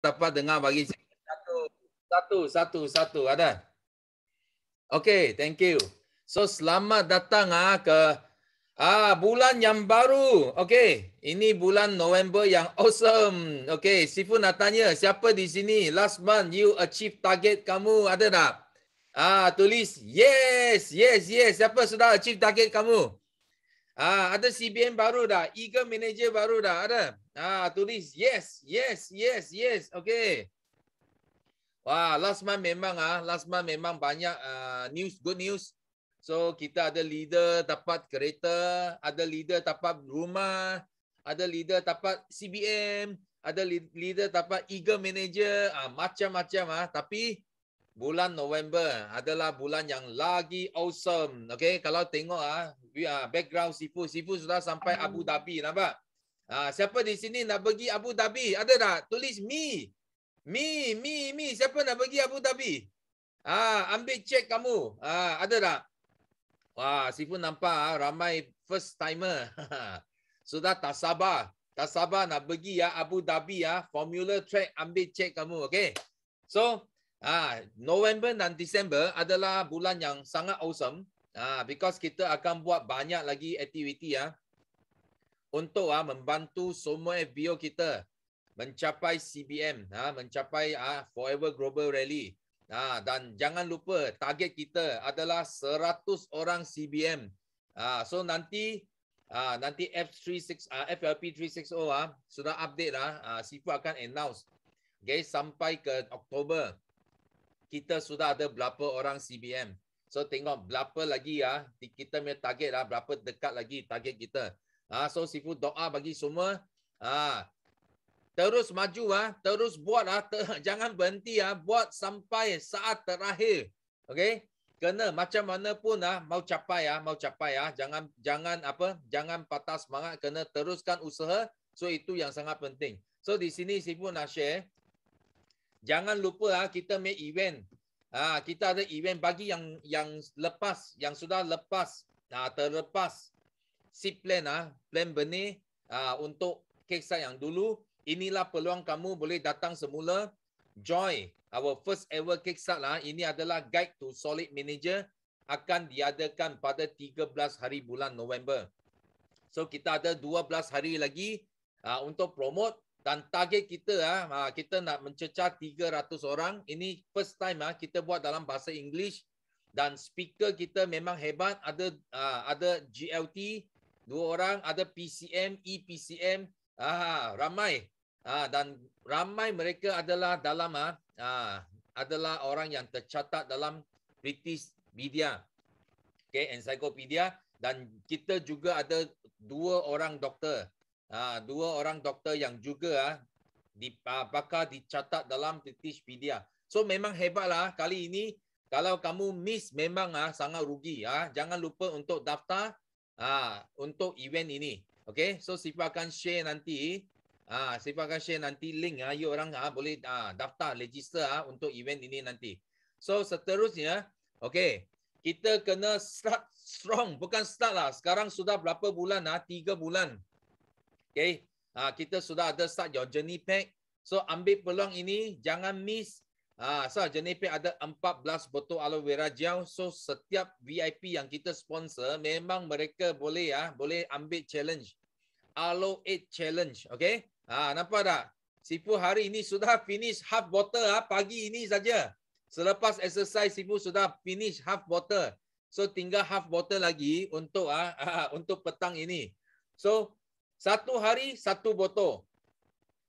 siapa dengar bagi satu satu satu satu ada. Okay, thank you. So selamat datang ah ke ah bulan yang baru. Okay, ini bulan November yang awesome. Okay, Sifu nak tanya siapa di sini last month you achieve target kamu ada tak? Ah tulis yes yes yes siapa sudah achieve target kamu? Ha, ada CBM baru dah. Eagle Manager baru dah. Ada. Ha, tulis. Yes. Yes. Yes. Yes. Okay. Wah, last month memang ah, last month memang banyak uh, news, good news. So kita ada leader dapat kereta, ada leader dapat rumah, ada leader dapat CBM, ada leader dapat Eagle Manager, ah macam-macam ah. Tapi bulan November adalah bulan yang lagi awesome. Okay, kalau tengok ah, we background Sifu. Sifu sudah sampai Abu Dhabi, nampak? Ah, siapa di sini nak pergi Abu Dhabi? Ada tak? Tulis me. Me, me, me. Siapa nak pergi Abu Dhabi? Ah, ambil check kamu. Ah, ada tak? Wah, Sifu nampak ah, ramai first timer. sudah tak sabar. Tak sabar nak pergi ya Abu Dhabi ya. Formula track ambil check kamu. Okay. So, Ah, November dan Disember adalah bulan yang sangat awesome. Ah, because kita akan buat banyak lagi aktiviti ya. Untuk ah membantu semua FBO kita mencapai CBM, ah mencapai ah Forever Global Rally. Ah dan jangan lupa target kita adalah 100 orang CBM. Ah so nanti ah nanti F36 ah FLP360 ah sudah update lah ah Sifu akan announce. Okay, sampai ke Oktober kita sudah ada berapa orang CBM. So tengok berapa lagi ya kita punya target lah berapa dekat lagi target kita. Ah so sifu doa bagi semua. Ah terus maju ah, terus buat ah, ter- jangan berhenti ah, buat sampai saat terakhir. Okey? Kena macam mana pun ah, mau capai ah, mau capai ah, jangan jangan apa, jangan patah semangat kena teruskan usaha. So itu yang sangat penting. So di sini sifu nak share jangan lupa ah kita make event. Ah kita ada event bagi yang yang lepas yang sudah lepas ah terlepas si plan ah plan benih ah untuk kes yang dulu inilah peluang kamu boleh datang semula join our first ever kickstart lah. Ini adalah guide to solid manager akan diadakan pada 13 hari bulan November. So kita ada 12 hari lagi uh, untuk promote dan target kita ah, ah kita nak mencecah 300 orang ini first time ah kita buat dalam bahasa English dan speaker kita memang hebat ada ah, ada GLT dua orang ada PCM EPCM ah ramai ah dan ramai mereka adalah dalam ah, ah adalah orang yang tercatat dalam British Media okay, Encyclopedia dan kita juga ada dua orang doktor Ah, dua orang doktor yang juga ah, di, ah, bakal dicatat dalam British Media. So memang hebatlah kali ini kalau kamu miss memang ah sangat rugi ah. Jangan lupa untuk daftar ah untuk event ini. Okay, so Sifa akan share nanti. Ah, Sifa akan share nanti link ah. You orang ah, boleh ah, daftar register ah, untuk event ini nanti. So seterusnya, okay. Kita kena start strong. Bukan start lah. Sekarang sudah berapa bulan? Ah? Tiga bulan. Okay. Ha, kita sudah ada start your journey pack. So ambil peluang ini, jangan miss. Ha, so journey pack ada 14 botol aloe vera gel. So setiap VIP yang kita sponsor, memang mereka boleh ya, boleh ambil challenge. Aloe 8 challenge. Okay. Ha, nampak tak? Sipu hari ini sudah finish half bottle ha, pagi ini saja. Selepas exercise, Sipu sudah finish half bottle. So tinggal half bottle lagi untuk ah ha, ha, untuk petang ini. So satu hari satu botol.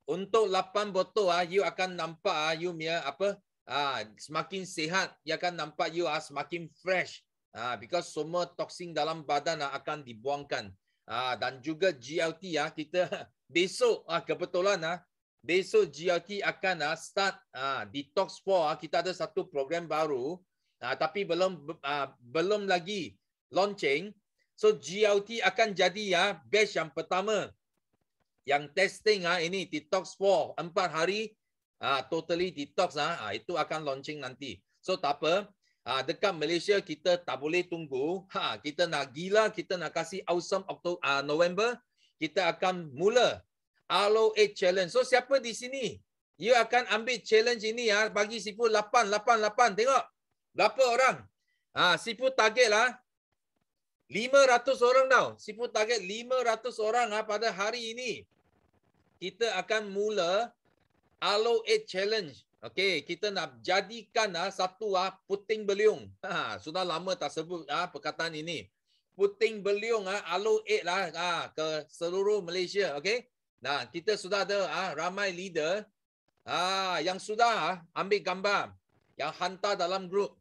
Untuk lapan botol ah you akan nampak ah you mia apa? Ah semakin sihat, you akan nampak you ah semakin fresh. Ah because semua toksin dalam badan ah, akan dibuangkan. Ah dan juga GLT ah kita besok ah kebetulan ah besok GLT akan ah start ah detox for ah kita ada satu program baru. Ah tapi belum ah, belum lagi launching. So GLT akan jadi ya batch yang pertama yang testing ah ini detox for 4 hari ah totally detox ah, ah itu akan launching nanti. So tak apa ah dekat Malaysia kita tak boleh tunggu. Ha kita nak gila kita nak kasih awesome Oktober ah November kita akan mula Alo 8 challenge. So siapa di sini? You akan ambil challenge ini ya bagi sipu 8 8 8 tengok. Berapa orang? Ah sipu target 500 orang tau. Sipu target 500 orang ah pada hari ini. Kita akan mula Alo 8 Challenge. okay kita nak jadikan ah satu ah puting beliung. Ha, sudah lama tak sebut ah perkataan ini. Puting beliung ah Alo 8 lah ah ke seluruh Malaysia, okay, Nah, kita sudah ada ah ramai leader ah yang sudah ah, ambil gambar yang hantar dalam group.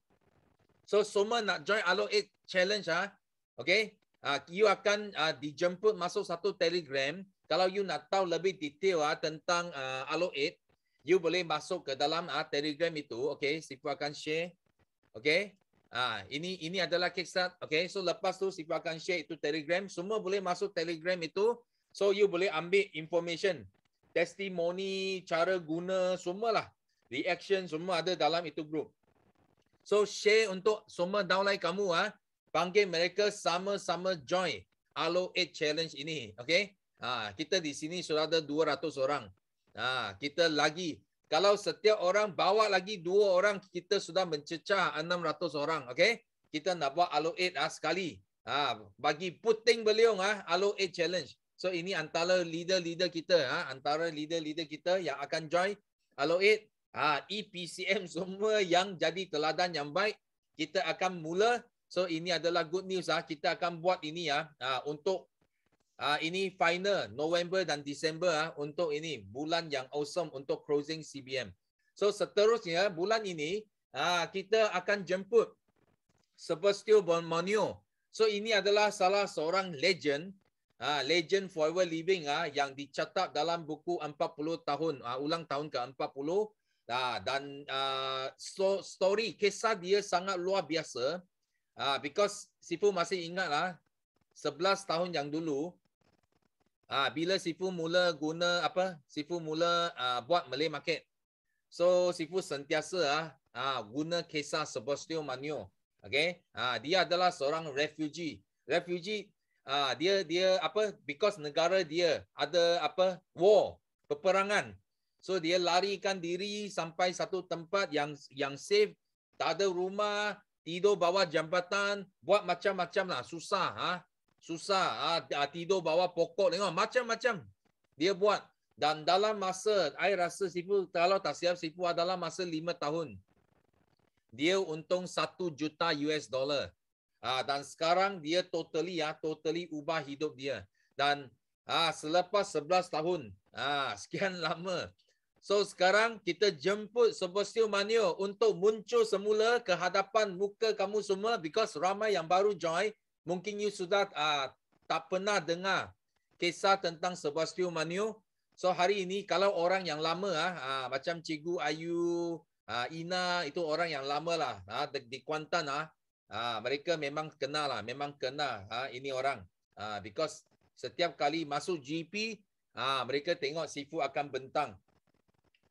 So semua nak join Alo 8 Challenge ah. Ha? Okay, uh, you akan uh, dijemput masuk satu telegram. Kalau you nak tahu lebih detail uh, tentang uh, Alo 8, you boleh masuk ke dalam uh, telegram itu. Okay, Sifu akan share. Okay, ah, ini ini adalah kickstart. Okay, so lepas tu Sifu akan share itu telegram. Semua boleh masuk telegram itu. So you boleh ambil information, testimoni, cara guna, semua lah. Reaction semua ada dalam itu group. So share untuk semua downline kamu. ah panggil mereka sama-sama join Alo 8 Challenge ini. Okay? Ha, kita di sini sudah ada 200 orang. Ha, kita lagi. Kalau setiap orang bawa lagi dua orang, kita sudah mencecah 600 orang. Okay? Kita nak buat Alo 8 ha, sekali. Ha, bagi puting beliung ah ha, Alo 8 Challenge. So ini antara leader-leader kita. Ha, antara leader-leader kita yang akan join Alo 8. Ha, EPCM semua yang jadi teladan yang baik. Kita akan mula So ini adalah good news ah kita akan buat ini ya untuk ah, ini final November dan Disember ah untuk ini bulan yang awesome untuk closing CBM. So seterusnya bulan ini kita akan jemput Sebastio Bonmanio. So ini adalah salah seorang legend ah legend forever living ah yang dicatat dalam buku 40 tahun ah ulang tahun ke 40 dan story kisah dia sangat luar biasa. Ah, because Sifu masih ingat lah sebelas tahun yang dulu ah bila Sifu mula guna apa? Sifu mula ah, buat Malay market. So Sifu sentiasa ah, ah guna kesa Sebastian Manio. Okay, ah dia adalah seorang refugee. Refugee ah dia dia apa? Because negara dia ada apa? War, peperangan. So dia larikan diri sampai satu tempat yang yang safe, tak ada rumah, tidur bawah jambatan, buat macam-macam lah, susah ha. Susah ha. Ah, tidur bawah pokok tengok macam-macam dia buat dan dalam masa saya rasa sifu kalau tak siap sifu adalah masa lima tahun dia untung satu juta US dollar. Ha, dan sekarang dia totally ya totally ubah hidup dia dan ha, selepas sebelas tahun ha, sekian lama So sekarang kita jemput Sebastian Manio untuk muncul semula ke hadapan muka kamu semua because ramai yang baru join mungkin you sudah uh, tak pernah dengar kisah tentang Sebastian Manio. So hari ini kalau orang yang lama ah uh, macam Cikgu Ayu, uh, Ina itu orang yang lama lah uh, di, di Kuantan ah uh, mereka memang kenal lah memang kenal ah uh, ini orang uh, because setiap kali masuk GP ah uh, mereka tengok sifu akan bentang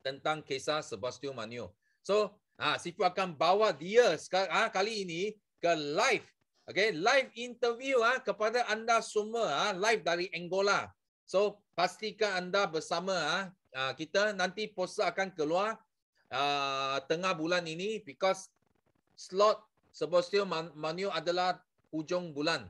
tentang kisah Sebastian Manio. So, ah Sifu akan bawa dia sekarang ha, ah, kali ini ke live. Okay, live interview ah kepada anda semua ah live dari Angola. So, pastikan anda bersama ah kita nanti poster akan keluar ah, tengah bulan ini because slot Sebastian Manio adalah hujung bulan.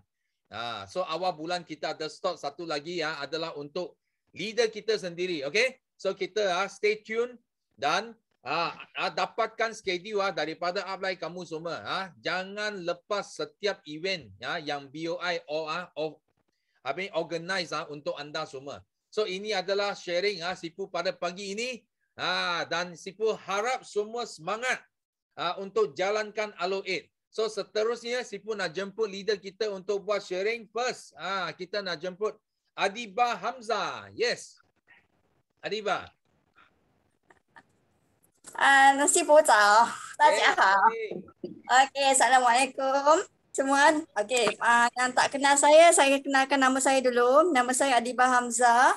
Ah, so awal bulan kita ada slot satu lagi ya adalah untuk leader kita sendiri, okay? So kita ah stay tune dan ah, ah dapatkan schedule ah daripada apply kamu semua ah jangan lepas setiap event ya yang BOI or ah of apa ni organize ah untuk anda semua. So ini adalah sharing ah sipu pada pagi ini ah dan sipu harap semua semangat ah untuk jalankan Alo 8. So seterusnya Sipu nak jemput leader kita untuk buat sharing first. Ah kita nak jemput Adiba Hamza. Yes ah eh, Okay, Adiba。啊，老师傅早，大家好。OK，Assalamualaikum、okay, ah, yang tak kenal saya, saya kenalkan nama saya dulu. Nama saya Adiba Hamzah.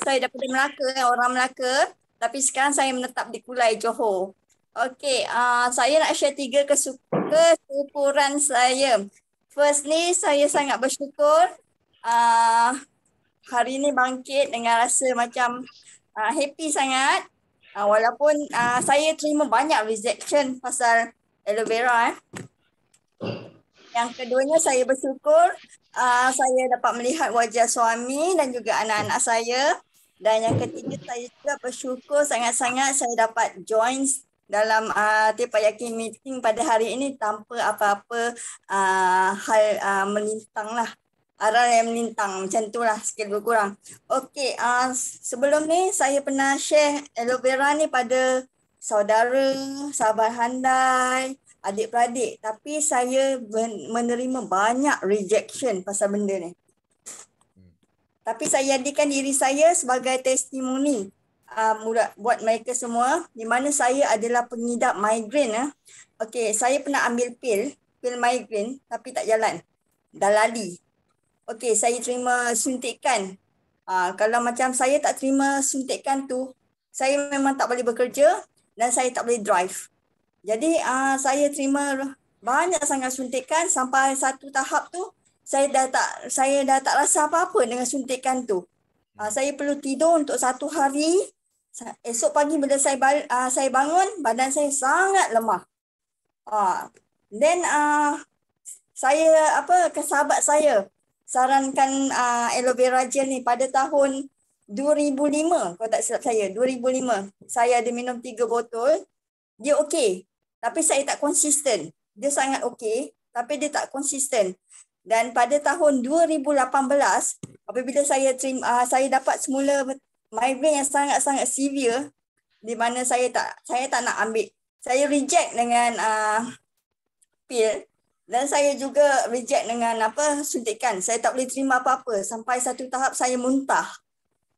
Saya dapat Melaka, orang Melaka. Tapi sekarang saya menetap di Kulai, Johor. Okey, uh, saya nak share tiga kesukuran saya. Firstly, saya sangat bersyukur uh, hari ini bangkit dengan rasa macam uh, happy sangat uh, walaupun uh, saya terima banyak rejection pasal aloe vera eh. Yang keduanya saya bersyukur uh, saya dapat melihat wajah suami dan juga anak-anak saya dan yang ketiga saya juga bersyukur sangat-sangat saya dapat join dalam uh, tipe yakin meeting pada hari ini tanpa apa-apa uh, hal uh, melintang lah arah yang melintang macam tu lah sikit lebih kurang. Okey, uh, sebelum ni saya pernah share aloe vera ni pada saudara, sahabat handai, adik-beradik. Tapi saya menerima banyak rejection pasal benda ni. Tapi saya jadikan diri saya sebagai testimoni uh, buat mereka semua di mana saya adalah pengidap migraine. Eh. Okey, saya pernah ambil pil, pil migraine, tapi tak jalan. Dah lali okey saya terima suntikan. Uh, kalau macam saya tak terima suntikan tu, saya memang tak boleh bekerja dan saya tak boleh drive. Jadi uh, saya terima banyak sangat suntikan sampai satu tahap tu saya dah tak saya dah tak rasa apa-apa dengan suntikan tu. Uh, saya perlu tidur untuk satu hari. Esok pagi bila saya bal, saya bangun badan saya sangat lemah. Uh, then uh, saya apa ke saya sarankan uh, aloe vera gel ni pada tahun 2005 kalau tak silap saya 2005 saya ada minum 3 botol dia okey tapi saya tak konsisten dia sangat okey tapi dia tak konsisten dan pada tahun 2018 apabila saya trim, uh, ah, saya dapat semula migraine yang sangat-sangat severe di mana saya tak saya tak nak ambil saya reject dengan uh, ah, pill dan saya juga reject dengan apa suntikan saya tak boleh terima apa-apa sampai satu tahap saya muntah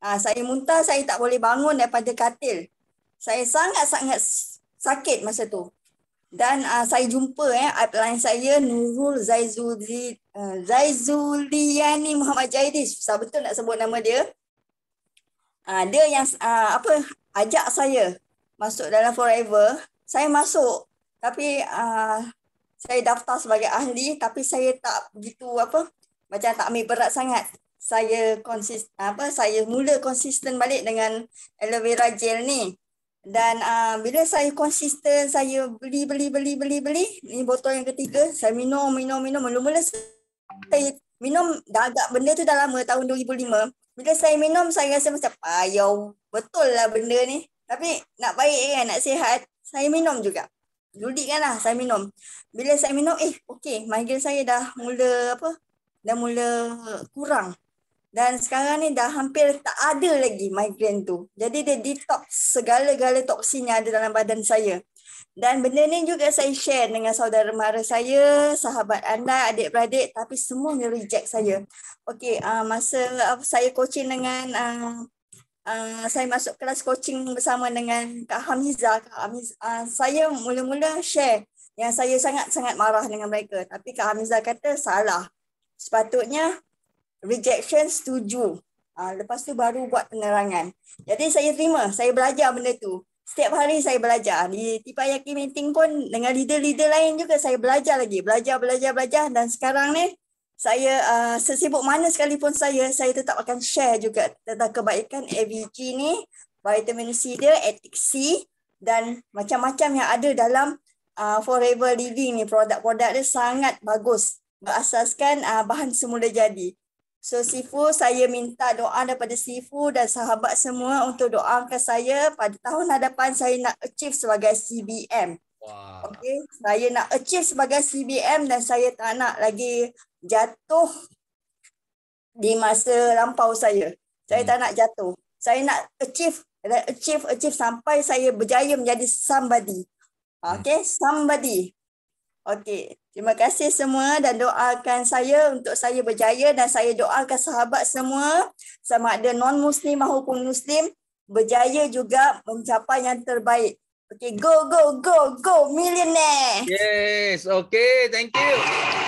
ha, saya muntah saya tak boleh bangun daripada katil saya sangat-sangat sakit masa tu dan uh, saya jumpa eh upline saya Nurul Zaizuli uh, Zaizuliani Muhammad Jaidi susah betul nak sebut nama dia uh, dia yang uh, apa ajak saya masuk dalam forever saya masuk tapi uh, saya daftar sebagai ahli tapi saya tak begitu apa macam tak ambil berat sangat saya konsis apa saya mula konsisten balik dengan aloe vera gel ni dan uh, bila saya konsisten saya beli beli beli beli beli ni botol yang ketiga saya minum minum minum mula-mula saya minum dah agak benda tu dah lama tahun 2005 bila saya minum saya rasa macam payau betul lah benda ni tapi nak baik kan nak sihat saya minum juga Ludikkan lah saya minum. Bila saya minum, eh okey, migraine saya dah mula apa? Dah mula kurang. Dan sekarang ni dah hampir tak ada lagi migraine tu. Jadi dia detox segala-gala toksin yang ada dalam badan saya. Dan benda ni juga saya share dengan saudara mara saya, sahabat anda, adik-beradik. Tapi semua ni reject saya. Okey, uh, masa saya coaching dengan uh, Ah, saya masuk kelas coaching bersama dengan Kak Hamiza. Kak Hamiza, uh, saya mula-mula share yang saya sangat-sangat marah dengan mereka. Tapi Kak Hamiza kata salah. Sepatutnya rejection setuju. Uh, lepas tu baru buat penerangan. Jadi saya terima. Saya belajar benda tu. Setiap hari saya belajar. Di Tipa Yaki Meeting pun dengan leader-leader lain juga saya belajar lagi. Belajar, belajar, belajar. Dan sekarang ni saya uh, sesibuk mana sekalipun saya, saya tetap akan share juga tentang kebaikan AVG ni, vitamin C dia, etik C dan macam-macam yang ada dalam uh, Forever Living ni, produk-produk dia sangat bagus berasaskan uh, bahan semula jadi. So Sifu, saya minta doa daripada Sifu dan sahabat semua untuk doakan saya pada tahun hadapan saya nak achieve sebagai CBM. Wow. Okay, saya nak achieve sebagai CBM dan saya tak nak lagi jatuh di masa lampau saya. Saya hmm. tak nak jatuh. Saya nak achieve achieve achieve sampai saya berjaya menjadi somebody. Hmm. Okay, somebody. Okay, terima kasih semua dan doakan saya untuk saya berjaya dan saya doakan sahabat semua sama ada non-Muslim maupun Muslim berjaya juga mencapai yang terbaik. Okay, go, go, go, go, millionaire. Yes, okay, thank you.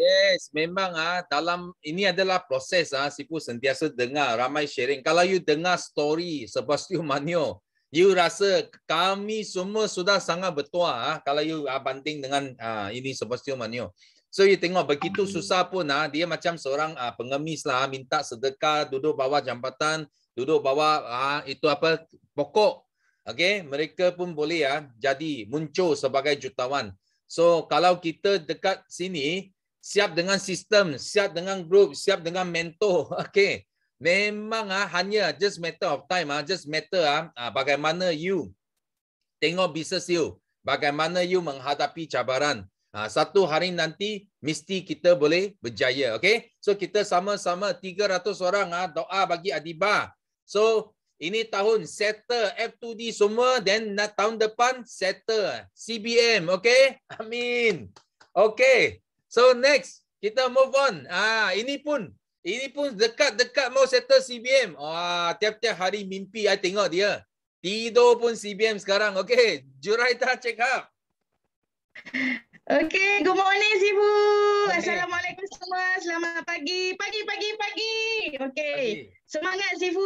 Yes, memang ah dalam ini adalah proses ah sipu sentiasa dengar ramai sharing. Kalau you dengar story Sebastian Manio, you rasa kami semua sudah sangat bertuah ah kalau you ah, banding dengan ah, ini Sebastian Manio. So you tengok begitu susah pun ah dia macam seorang ah, pengemis lah ah. minta sedekah duduk bawah jambatan, duduk bawah ah itu apa pokok. Okey, mereka pun boleh ah jadi muncul sebagai jutawan. So kalau kita dekat sini, siap dengan sistem, siap dengan group, siap dengan mentor. Okay. Memang ah, hanya just matter of time, ah, just matter ah, ah, bagaimana you tengok bisnes you, bagaimana you menghadapi cabaran. Ah, satu hari nanti, mesti kita boleh berjaya. Okay? So, kita sama-sama 300 orang ah, doa bagi Adiba. So, ini tahun settle F2D semua, then tahun depan settle CBM. Okay? Amin. Okay. So next, kita move on. Ah, ini pun ini pun dekat-dekat mau settle CBM. Wah, tiap-tiap hari mimpi I tengok dia. Tidur pun CBM sekarang. Okey, Juraita check up. Okay, good morning Sibu. Okay. Assalamualaikum semua. Selamat pagi. Pagi, pagi, pagi. Okey. Semangat Sifu.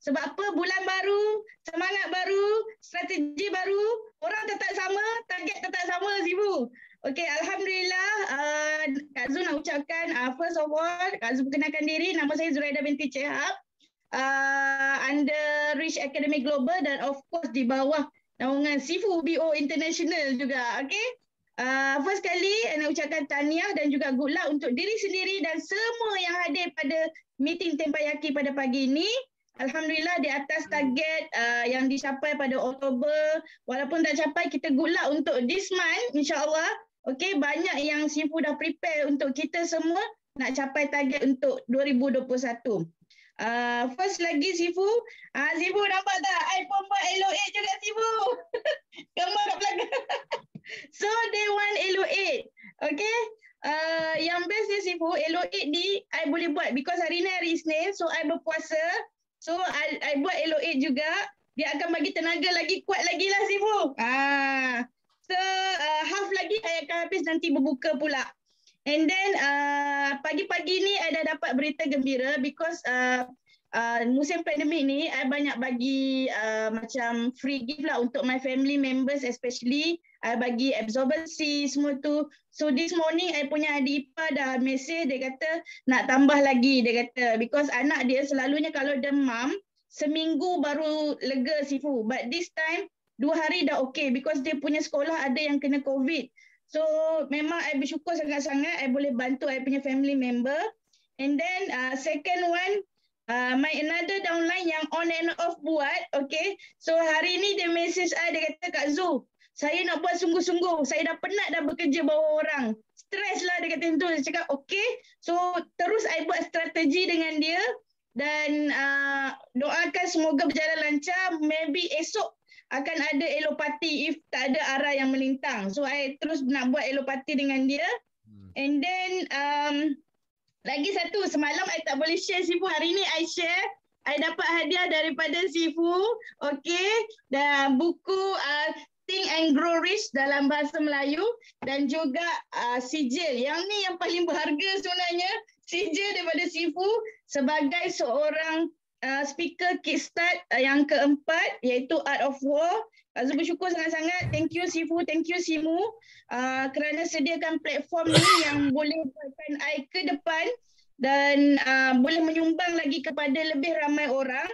Sebab apa? Bulan baru, semangat baru, strategi baru. Orang tetap sama, target tetap sama Sifu. Okay, Alhamdulillah. Uh, Kak Zul nak ucapkan uh, first of all, Kak Zul perkenalkan diri. Nama saya Zuraida binti Cehab. Uh, under Rich Academy Global dan of course di bawah naungan Sifu BO International juga. Okay. Uh, first kali saya nak ucapkan tahniah dan juga good luck untuk diri sendiri dan semua yang hadir pada meeting Tempayaki pada pagi ini. Alhamdulillah di atas target uh, yang dicapai pada Oktober. Walaupun tak capai, kita good untuk this month, insyaAllah. Okey, banyak yang Sifu dah prepare untuk kita semua nak capai target untuk 2021. Uh, first lagi Sifu, uh, ah, Sifu nampak tak iPhone buat LO8 eh juga Sifu? Kamu kat belakang. so, day one LO8. Eh. Okey, uh, yang best ni Sifu, LO8 ni eh I boleh buat because hari ni hari Isnin, so I berpuasa. So, I, I buat lo juga. Dia akan bagi tenaga lagi kuat lagi lah Sifu. Ah. Uh se uh, half lagi saya akan habis nanti berbuka pula. And then uh, pagi-pagi ni saya dah dapat berita gembira because uh, uh, musim pandemik ni saya banyak bagi uh, macam free gift lah untuk my family members especially saya bagi absorbency semua tu. So this morning saya punya adik Ipa dah mesej dia kata nak tambah lagi dia kata because anak dia selalunya kalau demam seminggu baru lega sifu but this time dua hari dah okey because dia punya sekolah ada yang kena COVID. So memang I bersyukur sangat-sangat I boleh bantu I punya family member. And then uh, second one, uh, my another downline yang on and off buat, okay. So hari ni dia message I, dia kata, Kak Zu, saya nak buat sungguh-sungguh. Saya dah penat dah bekerja bawa orang. Stress lah dia kata tu. Saya cakap, okay. So terus I buat strategi dengan dia. Dan uh, doakan semoga berjalan lancar. Maybe esok akan ada elopati if tak ada arah yang melintang. So I terus nak buat elopati dengan dia. Hmm. And then um, lagi satu semalam I tak boleh share sifu. Hari ni I share. I dapat hadiah daripada sifu. Okay. Dan buku uh, Think and Grow Rich dalam bahasa Melayu. Dan juga uh, sijil. Yang ni yang paling berharga sebenarnya. Sijil daripada sifu sebagai seorang Uh, speaker kickstart uh, yang keempat iaitu Art of War. Azul bersyukur sangat-sangat. Thank you Sifu, thank you Simu uh, kerana sediakan platform ni yang boleh buatkan saya ke depan dan uh, boleh menyumbang lagi kepada lebih ramai orang.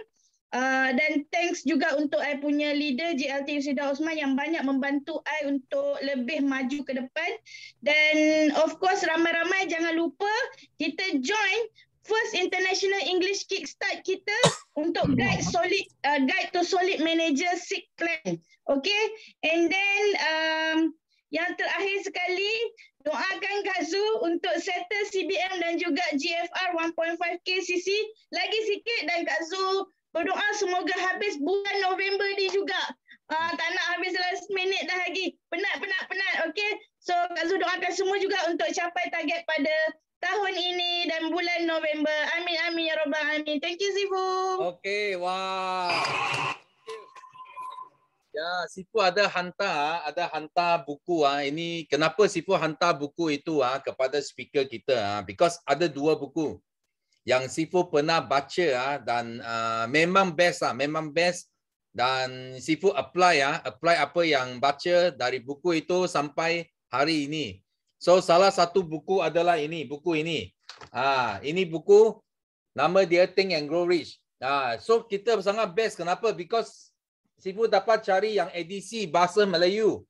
Uh, dan thanks juga untuk saya punya leader JLT Yusida Osman yang banyak membantu saya untuk lebih maju ke depan. Dan of course ramai-ramai jangan lupa kita join first international English kickstart kita untuk guide solid uh, guide to solid manager sick plan. Okay, and then um, yang terakhir sekali doakan Kazu untuk settle CBM dan juga GFR 1.5 KCC lagi sikit dan Kazu berdoa semoga habis bulan November ni juga. Uh, tak nak habis last minute dah lagi. Penat, penat, penat. Okay. So Kak Zu doakan semua juga untuk capai target pada tahun ini dan bulan November. Amin amin ya rabbal amin. Thank you Sifu. Okay, wah. Ya, Sifu ada hantar ah. ada hantar buku ah. Ini kenapa Sifu hantar buku itu ah kepada speaker kita ah because ada dua buku yang Sifu pernah baca ah dan uh, memang best ah, memang best dan Sifu apply ya, apply apa yang baca dari buku itu sampai hari ini. So salah satu buku adalah ini, buku ini. Ha, ini buku nama dia Think and Grow Rich. Ha, so kita sangat best kenapa? Because sifu dapat cari yang edisi bahasa Melayu.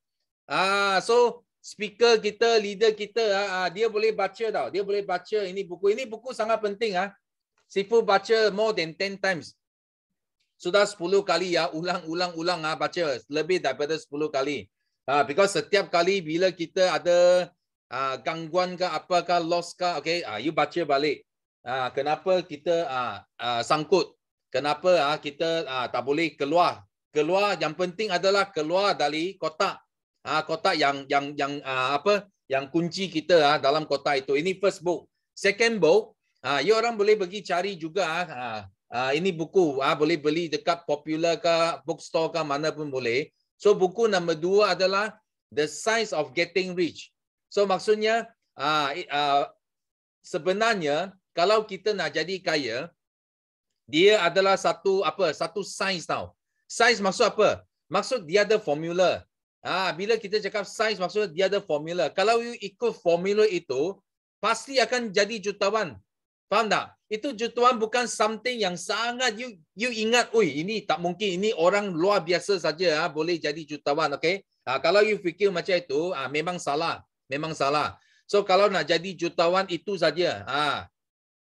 Ah, ha, so speaker kita, leader kita, ha, ha, dia boleh baca tau. Dia boleh baca ini buku. Ini buku sangat penting ah. Ha. Sifu baca more than 10 times. Sudah 10 kali ya, ulang-ulang-ulang ah ha, baca lebih daripada 10 kali. Ah, ha, because setiap kali bila kita ada uh, gangguan ke apa ke loss ke okey uh, ah, you baca balik uh, kenapa kita uh, uh, sangkut kenapa uh, kita uh, tak boleh keluar keluar yang penting adalah keluar dari kotak uh, kotak yang yang yang uh, apa yang kunci kita uh, dalam kotak itu ini first book second book uh, you orang boleh pergi cari juga uh, Uh, ini buku uh, boleh beli dekat popular ke bookstore ke mana pun boleh. So buku nombor dua adalah The Science of Getting Rich. So maksudnya uh, uh, sebenarnya kalau kita nak jadi kaya, dia adalah satu apa? Satu sains tau. Sains maksud apa? Maksud dia ada formula. Ah bila kita cakap sains maksud dia ada formula. Kalau you ikut formula itu, pasti akan jadi jutawan. Faham tak? Itu jutawan bukan something yang sangat you you ingat, oi ini tak mungkin ini orang luar biasa saja ha, boleh jadi jutawan, okey? Ha, kalau you fikir macam itu, ha, memang salah memang salah. So kalau nak jadi jutawan itu saja, ha,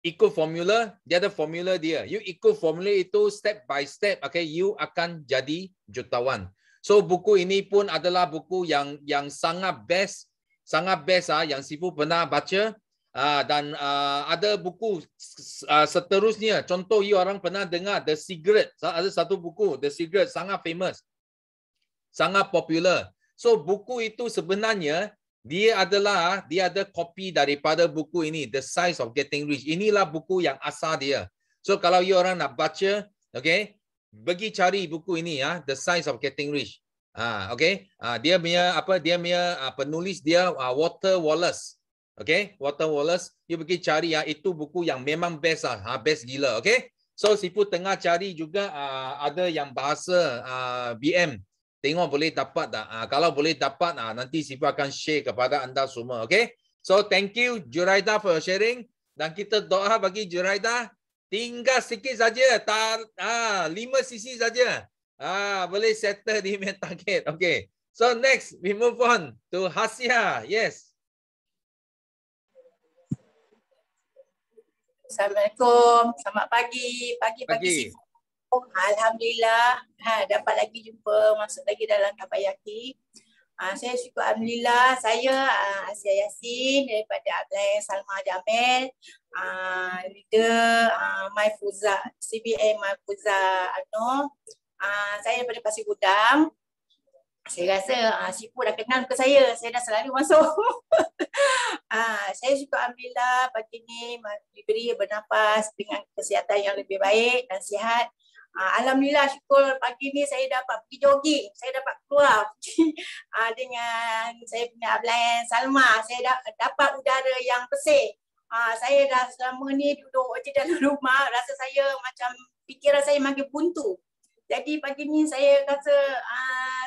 ikut formula, dia ada formula dia. You ikut formula itu step by step, okay, you akan jadi jutawan. So buku ini pun adalah buku yang yang sangat best, sangat best ah ha, yang sifu pernah baca. Ah dan uh, ada buku uh, seterusnya. Contoh, you orang pernah dengar The Secret. Ada satu buku The Secret sangat famous, sangat popular. So buku itu sebenarnya dia adalah dia ada copy daripada buku ini The Size of Getting Rich. Inilah buku yang asal dia. So kalau you orang nak baca, okay, pergi cari buku ini ya, The Size of Getting Rich. Ah, okay, ah, dia punya apa? Dia punya ah, penulis dia ah, Walter Wallace. Okay, Walter Wallace. You pergi cari ya, itu buku yang memang best lah. ah, best gila. Okay, so sipu tengah cari juga ah, ada yang bahasa ah, BM. Tengok boleh dapat tak? Ha, kalau boleh dapat, ha, nanti Sifu akan share kepada anda semua. Okay? So, thank you Juraida for your sharing. Dan kita doa bagi Juraida. Tinggal sikit saja. Tar, ha, ah, 5 sisi saja. Ha, boleh settle di main target. Okay. So, next, we move on to Hasia. Yes. Assalamualaikum. Selamat pagi. Pagi-pagi Sifu. Alhamdulillah ha, dapat lagi jumpa masuk lagi dalam Kapak Ha, saya syukur Alhamdulillah saya ha, Asia Yasin daripada Ablai Salma Jamil ha, leader ha, My Fuza, CBA My Fuza ano. Ha, saya daripada Pasir Gudang. Saya rasa ha, Sipu dah kenal ke saya. Saya dah selalu masuk. ha, saya syukur Alhamdulillah pagi ini diberi bernafas dengan kesihatan yang lebih baik dan sihat. Ah, Alhamdulillah syukur pagi ni saya dapat pergi jogging. Saya dapat keluar ah, dengan saya punya ablayan Salma. Saya da- dapat udara yang bersih. Ah, saya dah selama ni duduk je dalam rumah. Rasa saya macam fikiran saya makin buntu. Jadi pagi ni saya rasa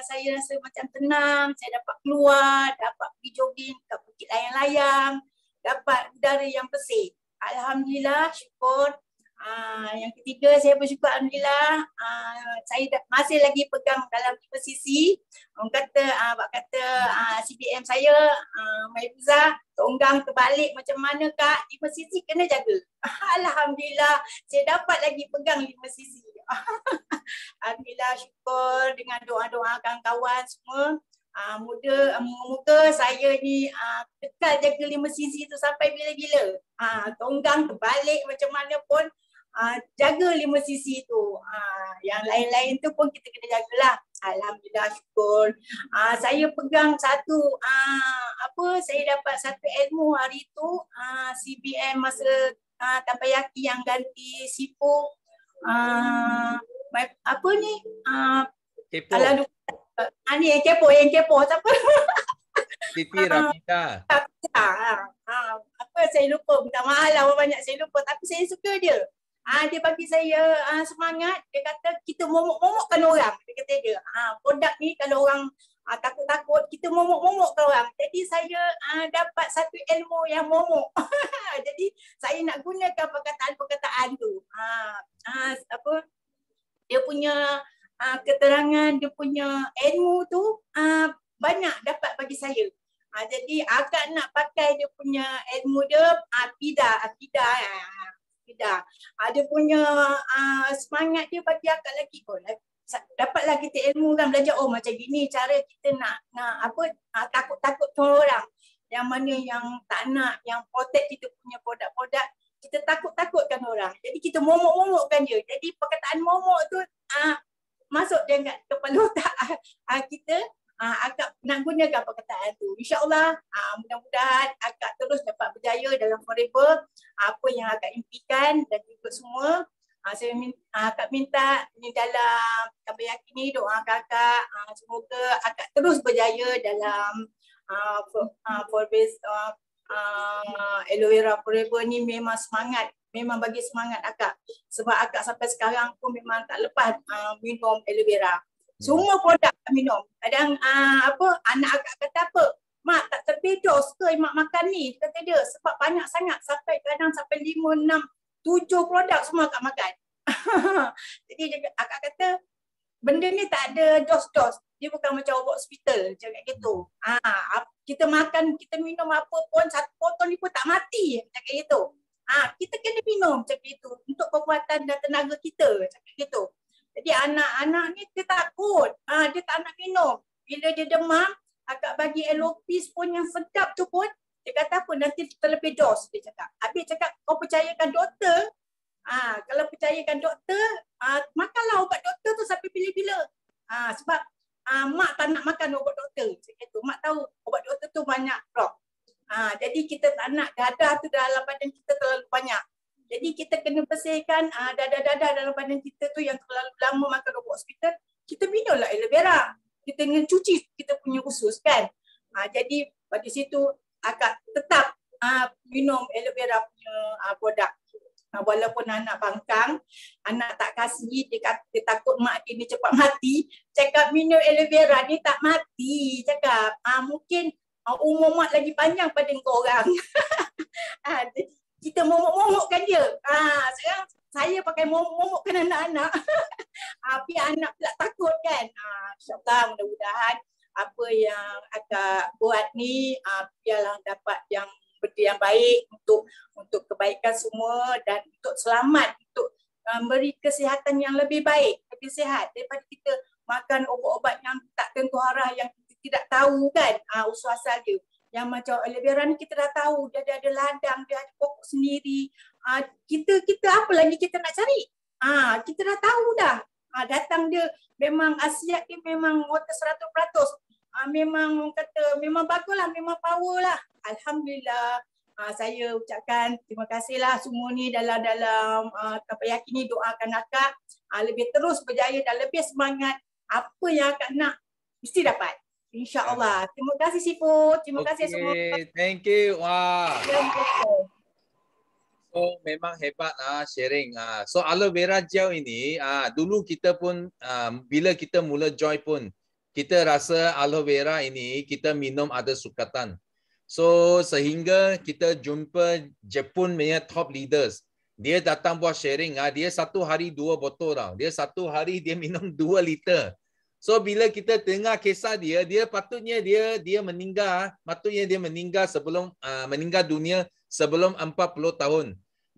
saya rasa macam tenang. Saya dapat keluar, dapat pergi jogging ke Bukit Layang-Layang. Dapat udara yang bersih. Alhamdulillah syukur. Ah, yang ketiga saya bersyukur alhamdulillah uh, saya dah, masih lagi pegang dalam posisi orang kata uh, ah, bab kata uh, CDM saya uh, Maibuza tonggang terbalik macam mana kak di posisi kena jaga alhamdulillah saya dapat lagi pegang lima sisi alhamdulillah syukur dengan doa-doa kawan-kawan semua Uh, muda uh, muka saya ni uh, kekal jaga lima sisi tu sampai bila-bila. Uh, tonggang terbalik macam mana pun uh, jaga lima sisi tu. Uh, yang lain-lain tu pun kita kena jagalah. Alhamdulillah syukur. Uh, saya pegang satu uh, apa saya dapat satu ilmu hari tu uh, CBM masa uh, tambah yaki yang ganti sipo uh, apa ni uh, kepo. Ala, uh, ni yang kepo yang kepo siapa Siti Rafita. Uh, uh, apa saya lupa. Minta maaf lah banyak saya lupa. Tapi saya suka dia. Ah dia bagi saya ah, semangat. Dia kata kita momok-momokkan orang. Dia kata dia. Ah produk ni kalau orang ah, takut-takut kita momok-momokkan orang. Jadi saya ah, dapat satu ilmu yang momok. Jadi saya nak gunakan perkataan-perkataan tu. Ah, ah apa dia punya ah, keterangan, dia punya ilmu tu ah, banyak dapat bagi saya. Ha, jadi agak nak pakai dia punya ilmu dia akidah ah, akidah ah, eh sekedar ada punya uh, semangat dia bagi akak lelaki pun oh, dapatlah kita ilmu kan belajar oh macam gini cara kita nak nak apa ah, takut-takut tu orang yang mana yang tak nak yang protect kita punya produk-produk kita takut-takutkan orang jadi kita momok-momokkan dia jadi perkataan momok tu uh, masuk dia dengan kepala otak uh, kita uh, akak nak guna ke perkataan tu. InsyaAllah uh, mudah-mudahan akak terus dapat berjaya dalam forever. Uh, apa yang akak impikan dan juga semua. Uh, saya minta, uh, akak minta ni dalam tambah yakin ni doa kakak. Uh, semoga akak terus berjaya dalam uh, for, uh, uh, uh, Aloe Vera Forever ni memang semangat memang bagi semangat akak sebab akak sampai sekarang pun memang tak lepas uh, minum aloe vera. Semua hmm. produk tak minum. Kadang uh, apa anak agak kata apa? Mak tak terpedos ke mak makan ni? Kata dia sebab banyak sangat sampai kadang sampai lima enam tujuh produk semua tak makan. Jadi dia agak kata benda ni tak ada dos-dos. Dia bukan macam obat hospital macam gitu. Hmm. Ah ha, kita makan, kita minum apa pun satu potong ni pun tak mati macam gitu. Ah ha, kita kena minum macam itu untuk kekuatan dan tenaga kita macam itu. Jadi anak-anak ni dia takut. Ha, dia tak nak minum. Bila dia demam, akak bagi elopis pun yang sedap tu pun, dia kata pun nanti terlebih dos dia cakap. Habis cakap kau percayakan doktor. Ha, kalau percayakan doktor, ha, makanlah ubat doktor tu sampai bila-bila. Ha, sebab ha, mak tak nak makan ubat doktor. Cakap tu. Mak tahu ubat doktor tu banyak. Ha, jadi kita tak nak dadah tu dalam badan kita terlalu banyak. Jadi kita kena bersihkan ah, dadah-dadah dalam badan kita tu yang terlalu lama makan robot hospital. Kita minumlah aloe vera. Kita kena cuci kita punya usus kan. Ah, jadi pada situ akak tetap ah, minum aloe vera punya produk. walaupun anak bangkang, anak tak kasih, dia, kata, dia takut mak dia cepat mati. Cakap minum aloe vera ni tak mati. Cakap mungkin umur mak lagi panjang pada kau orang. kita momok-momokkan dia. Ha, sekarang saya pakai momok-momokkan anak-anak. Tapi anak pula takut kan. Ha, InsyaAllah mudah-mudahan apa yang akak buat ni ha, biarlah dapat yang benda yang baik untuk untuk kebaikan semua dan untuk selamat untuk memberi ha, um, kesihatan yang lebih baik lebih sihat daripada kita makan obat-obat yang tak tentu arah yang kita tidak tahu kan uh, usul asal yang macam oleh vera ni kita dah tahu dia ada, ada ladang dia ada pokok sendiri uh, kita kita apa lagi kita nak cari ah uh, kita dah tahu dah uh, datang dia memang asiat dia memang water seratus peratus uh, memang kata memang baguslah memang power lah alhamdulillah uh, saya ucapkan terima kasihlah semua ni dalam dalam uh, tapi yakin ni doakan akak uh, lebih terus berjaya dan lebih semangat apa yang akak nak mesti dapat InsyaAllah. Terima kasih Sifu. Terima okay. kasih semua. Thank you. Wah. Oh memang hebat ah sharing ah. So aloe vera gel ini ah dulu kita pun ah, bila kita mula join pun kita rasa aloe vera ini kita minum ada sukatan. So sehingga kita jumpa Jepun punya top leaders. Dia datang buat sharing ah dia satu hari dua botol tau. Dia satu hari dia minum dua liter. So bila kita dengar kisah dia, dia patutnya dia dia meninggal, patutnya dia meninggal sebelum uh, meninggal dunia sebelum 40 tahun.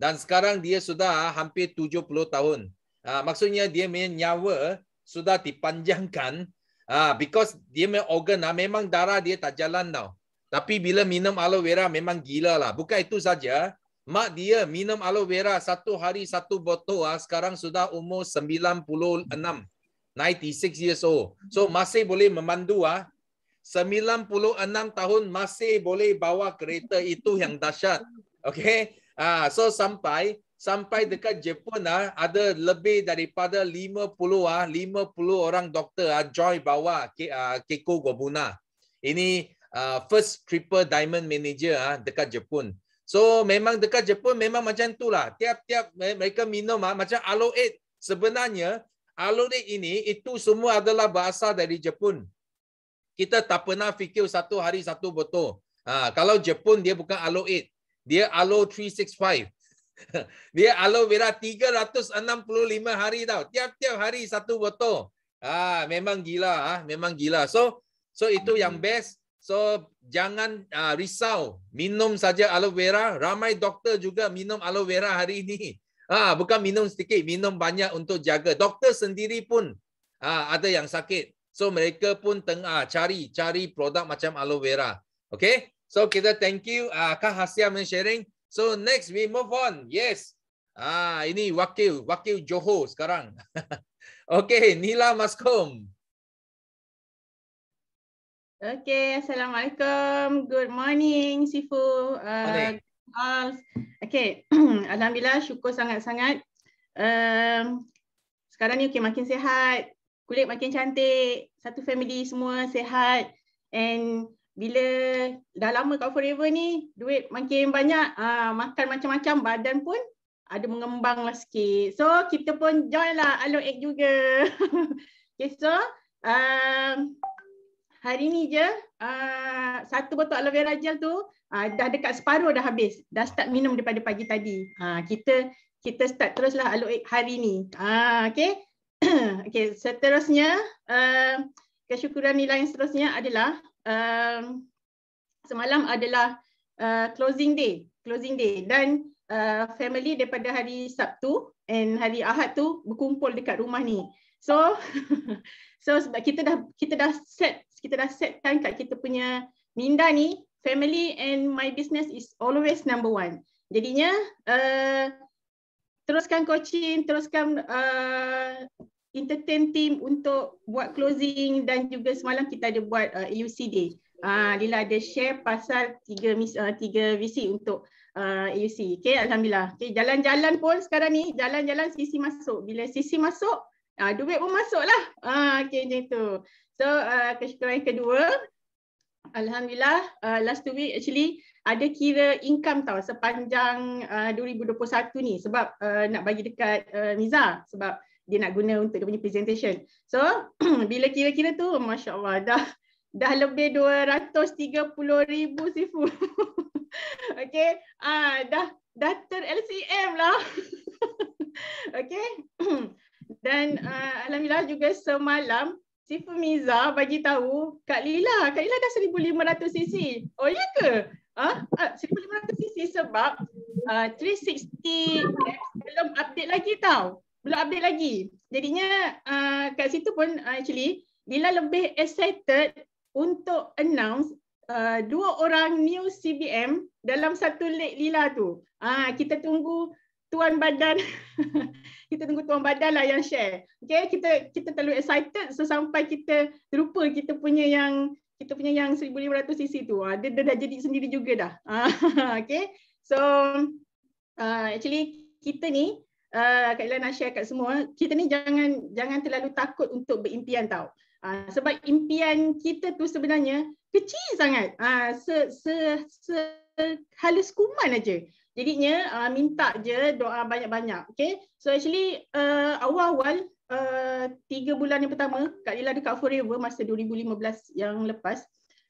Dan sekarang dia sudah hampir 70 tahun. Uh, maksudnya dia punya nyawa sudah dipanjangkan uh, because dia punya organ uh, memang darah dia tak jalan tau. Tapi bila minum aloe vera memang gila lah. Bukan itu saja. Mak dia minum aloe vera satu hari satu botol sekarang sudah umur 96 96 years old. So hmm. masih boleh memandu ah. 96 tahun masih boleh bawa kereta itu yang dahsyat. Okay. Ah, so sampai sampai dekat Jepun ah, ada lebih daripada 50 ah, 50 orang doktor ah, join bawa ke, ah, Keiko Gobuna. Ini ah, first triple diamond manager ah, dekat Jepun. So memang dekat Jepun memang macam tu lah, Tiap-tiap mereka minum ah, macam aloe sebenarnya Alurik ini, itu semua adalah bahasa dari Jepun. Kita tak pernah fikir satu hari satu botol. Ha, kalau Jepun, dia bukan Alo 8. Dia Alo 365. dia Alo Vera 365 hari tau. Tiap-tiap hari satu botol. Ha, memang gila. Ha? Memang gila. So, so itu yang hmm. best. So, jangan uh, risau. Minum saja alo vera. Ramai doktor juga minum alo vera hari ini. Ha, bukan minum sedikit, minum banyak untuk jaga. Doktor sendiri pun ha, ada yang sakit. So mereka pun tengah ha, cari cari produk macam aloe vera. Okay? So kita thank you ah uh, Kak Hasya men sharing. So next we move on. Yes. Ah uh, ini wakil wakil Johor sekarang. okay, Nila Maskom. Okay, Assalamualaikum. Good morning, Sifu. Uh, uh, okay. Alhamdulillah syukur sangat-sangat. Um, sekarang ni okay, makin sihat, kulit makin cantik, satu family semua sihat and bila dah lama kau forever ni, duit makin banyak, uh, makan macam-macam, badan pun ada mengembang lah sikit. So kita pun join lah Alo Egg juga. okay so um, hari ni je uh, satu botol aloe vera gel tu uh, dah dekat separuh dah habis. Dah start minum daripada pagi tadi. Ha, uh, kita kita start teruslah aloe hari ni. Ha, uh, okay. okay, seterusnya uh, kesyukuran nilai yang seterusnya adalah uh, semalam adalah uh, closing day. Closing day dan uh, family daripada hari Sabtu and hari Ahad tu berkumpul dekat rumah ni. So so sebab kita dah kita dah set kita dah kan, kat kita punya minda ni family and my business is always number one. Jadinya uh, teruskan coaching, teruskan uh, entertain team untuk buat closing dan juga semalam kita ada buat uh, eh, AUC day. Uh, Lila ada share pasal tiga, mis, uh, tiga VC untuk uh, AUC. Okay, Alhamdulillah. Okay, jalan-jalan pun sekarang ni, jalan-jalan sisi masuk. Bila sisi masuk, uh, duit pun masuk lah. Uh, ah, okay, macam tu. So uh, kesyukuran kedua, Alhamdulillah uh, last two week actually ada kira income tau sepanjang uh, 2021 ni sebab uh, nak bagi dekat uh, Miza sebab dia nak guna untuk dia punya presentation. So bila kira-kira tu Masya Allah dah dah lebih 230,000 sifu. okay, ah uh, dah dah ter LCM lah. okay, dan uh, Alhamdulillah juga semalam Si Miza bagi tahu Kak Lila, Kak Lila dah kan 1500 cc. Oh ya ke? Ha? Ah, Ha? Uh, 1500 cc sebab ah, uh, 360 belum update lagi tau. Belum update lagi. Jadinya uh, kat situ pun uh, actually Lila lebih excited untuk announce Uh, dua orang new CBM dalam satu leg Lila tu. Ah uh, kita tunggu Tuan Badan. kita tunggu Tuan Badan lah yang share. Okay, kita kita terlalu excited so sampai kita terlupa kita punya yang kita punya yang 1500 cc tu. Ha, dia, dia dah jadi sendiri juga dah. Ah, okay, so uh, actually kita ni uh, Kak Ilana share kat semua, kita ni jangan jangan terlalu takut untuk berimpian tau. Uh, sebab impian kita tu sebenarnya kecil sangat. Uh, se, se, se, halus kuman aja. Jadinya uh, minta je doa banyak-banyak. Okay. So actually uh, awal-awal uh, tiga bulan yang pertama Kak Lila dekat Forever masa 2015 yang lepas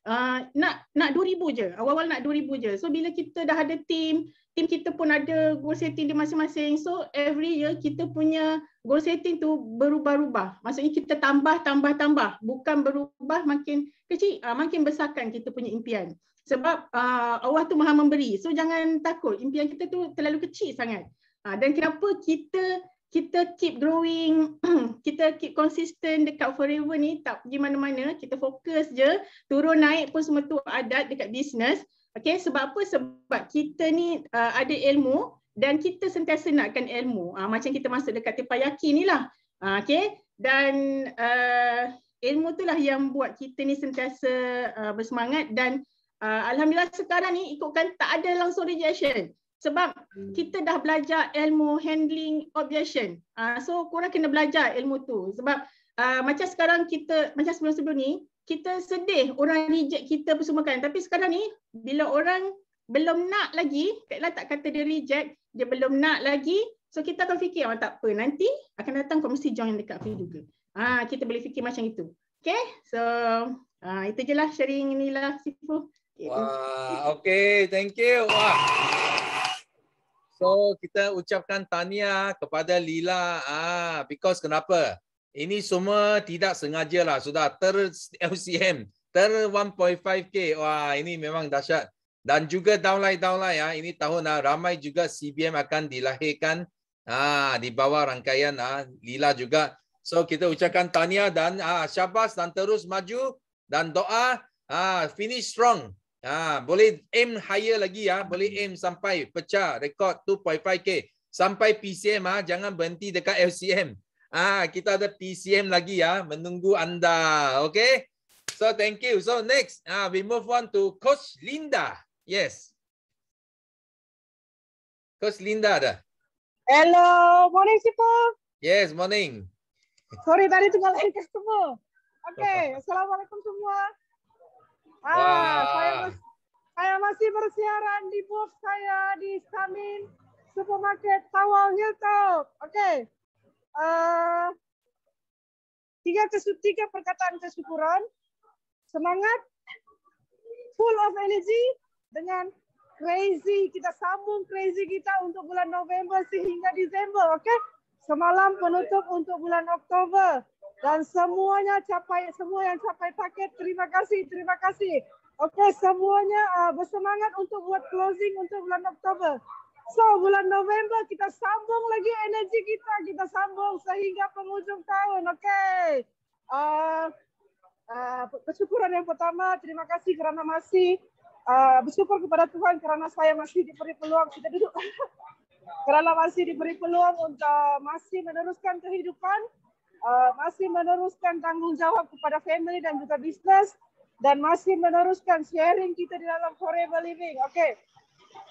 uh, nak nak 2000 je. Awal-awal nak 2000 je. So bila kita dah ada team, team kita pun ada goal setting dia masing-masing. So every year kita punya goal setting tu berubah-ubah. Maksudnya kita tambah, tambah, tambah. Bukan berubah makin kecil, uh, makin besarkan kita punya impian sebab uh, Allah tu maha memberi so jangan takut impian kita tu terlalu kecil sangat uh, dan kenapa kita kita keep growing kita keep consistent dekat forever ni tak pergi mana-mana kita fokus je turun naik pun semua tu adat dekat business okey sebab apa sebab kita ni uh, ada ilmu dan kita sentiasa nakkan ilmu uh, macam kita masuk dekat tempat yakin ni lah uh, okey dan uh, ilmu tu lah yang buat kita ni sentiasa uh, bersemangat dan Uh, Alhamdulillah sekarang ni ikutkan tak ada langsung rejection. Sebab hmm. kita dah belajar ilmu handling objection. Uh, so korang kena belajar ilmu tu. Sebab uh, macam sekarang kita, macam sebelum-sebelum ni, kita sedih orang reject kita pun semua kan. Tapi sekarang ni, bila orang belum nak lagi, Kak tak kata dia reject, dia belum nak lagi. So kita akan fikir, oh, tak apa, nanti akan datang komisi join dekat aku juga. Ah, uh, kita boleh fikir macam itu. Okay, so uh, itu je lah sharing ni lah Sifu. Wah, okay, thank you. Wah. So kita ucapkan tanya kepada Lila. Ah, because kenapa? Ini semua tidak sengaja lah. Sudah ter LCM ter 1.5k. Wah, ini memang dahsyat. Dan juga downline downline ya. Ini tahun ah, ramai juga CBM akan dilahirkan. Ah, di bawah rangkaian ah, Lila juga. So kita ucapkan tanya dan ah, syabas dan terus maju dan doa ah, finish strong. Ha, boleh aim higher lagi ya, boleh aim sampai pecah rekod 2.5k sampai PCM ah, ha. jangan berhenti dekat LCM. Ah, ha, kita ada PCM lagi ya menunggu anda. okay So thank you. So next, ah ha, we move on to Coach Linda. Yes. Coach Linda ada. Hello, morning siapa? Yes, morning. Sorry tadi tinggal lagi customer. okay assalamualaikum semua. Ah, saya, saya masih bersiaran di booth saya di samin Supermarket Tawal Hilltop. Oke. Okay. Uh, eh, tiga, tiga perkataan kesyukuran. Semangat, full of energy, dengan crazy. Kita sambung crazy kita untuk bulan November sehingga Desember. Oke. Okay? Semalam penutup untuk bulan Oktober. dan semuanya capai semua yang capai paket terima kasih terima kasih okey semuanya uh, bersemangat untuk buat closing untuk bulan Oktober so bulan November kita sambung lagi energi kita kita sambung sehingga penghujung tahun okey uh, ah, uh, ah, kesyukuran yang pertama terima kasih kerana masih uh, bersyukur kepada Tuhan kerana saya masih diberi peluang kita duduk kerana masih diberi peluang untuk masih meneruskan kehidupan Eh, masih meneruskan tanggung jawab kepada family dan juga bisnis dan masih meneruskan sharing kita di dalam Forever Living. Oke, okay.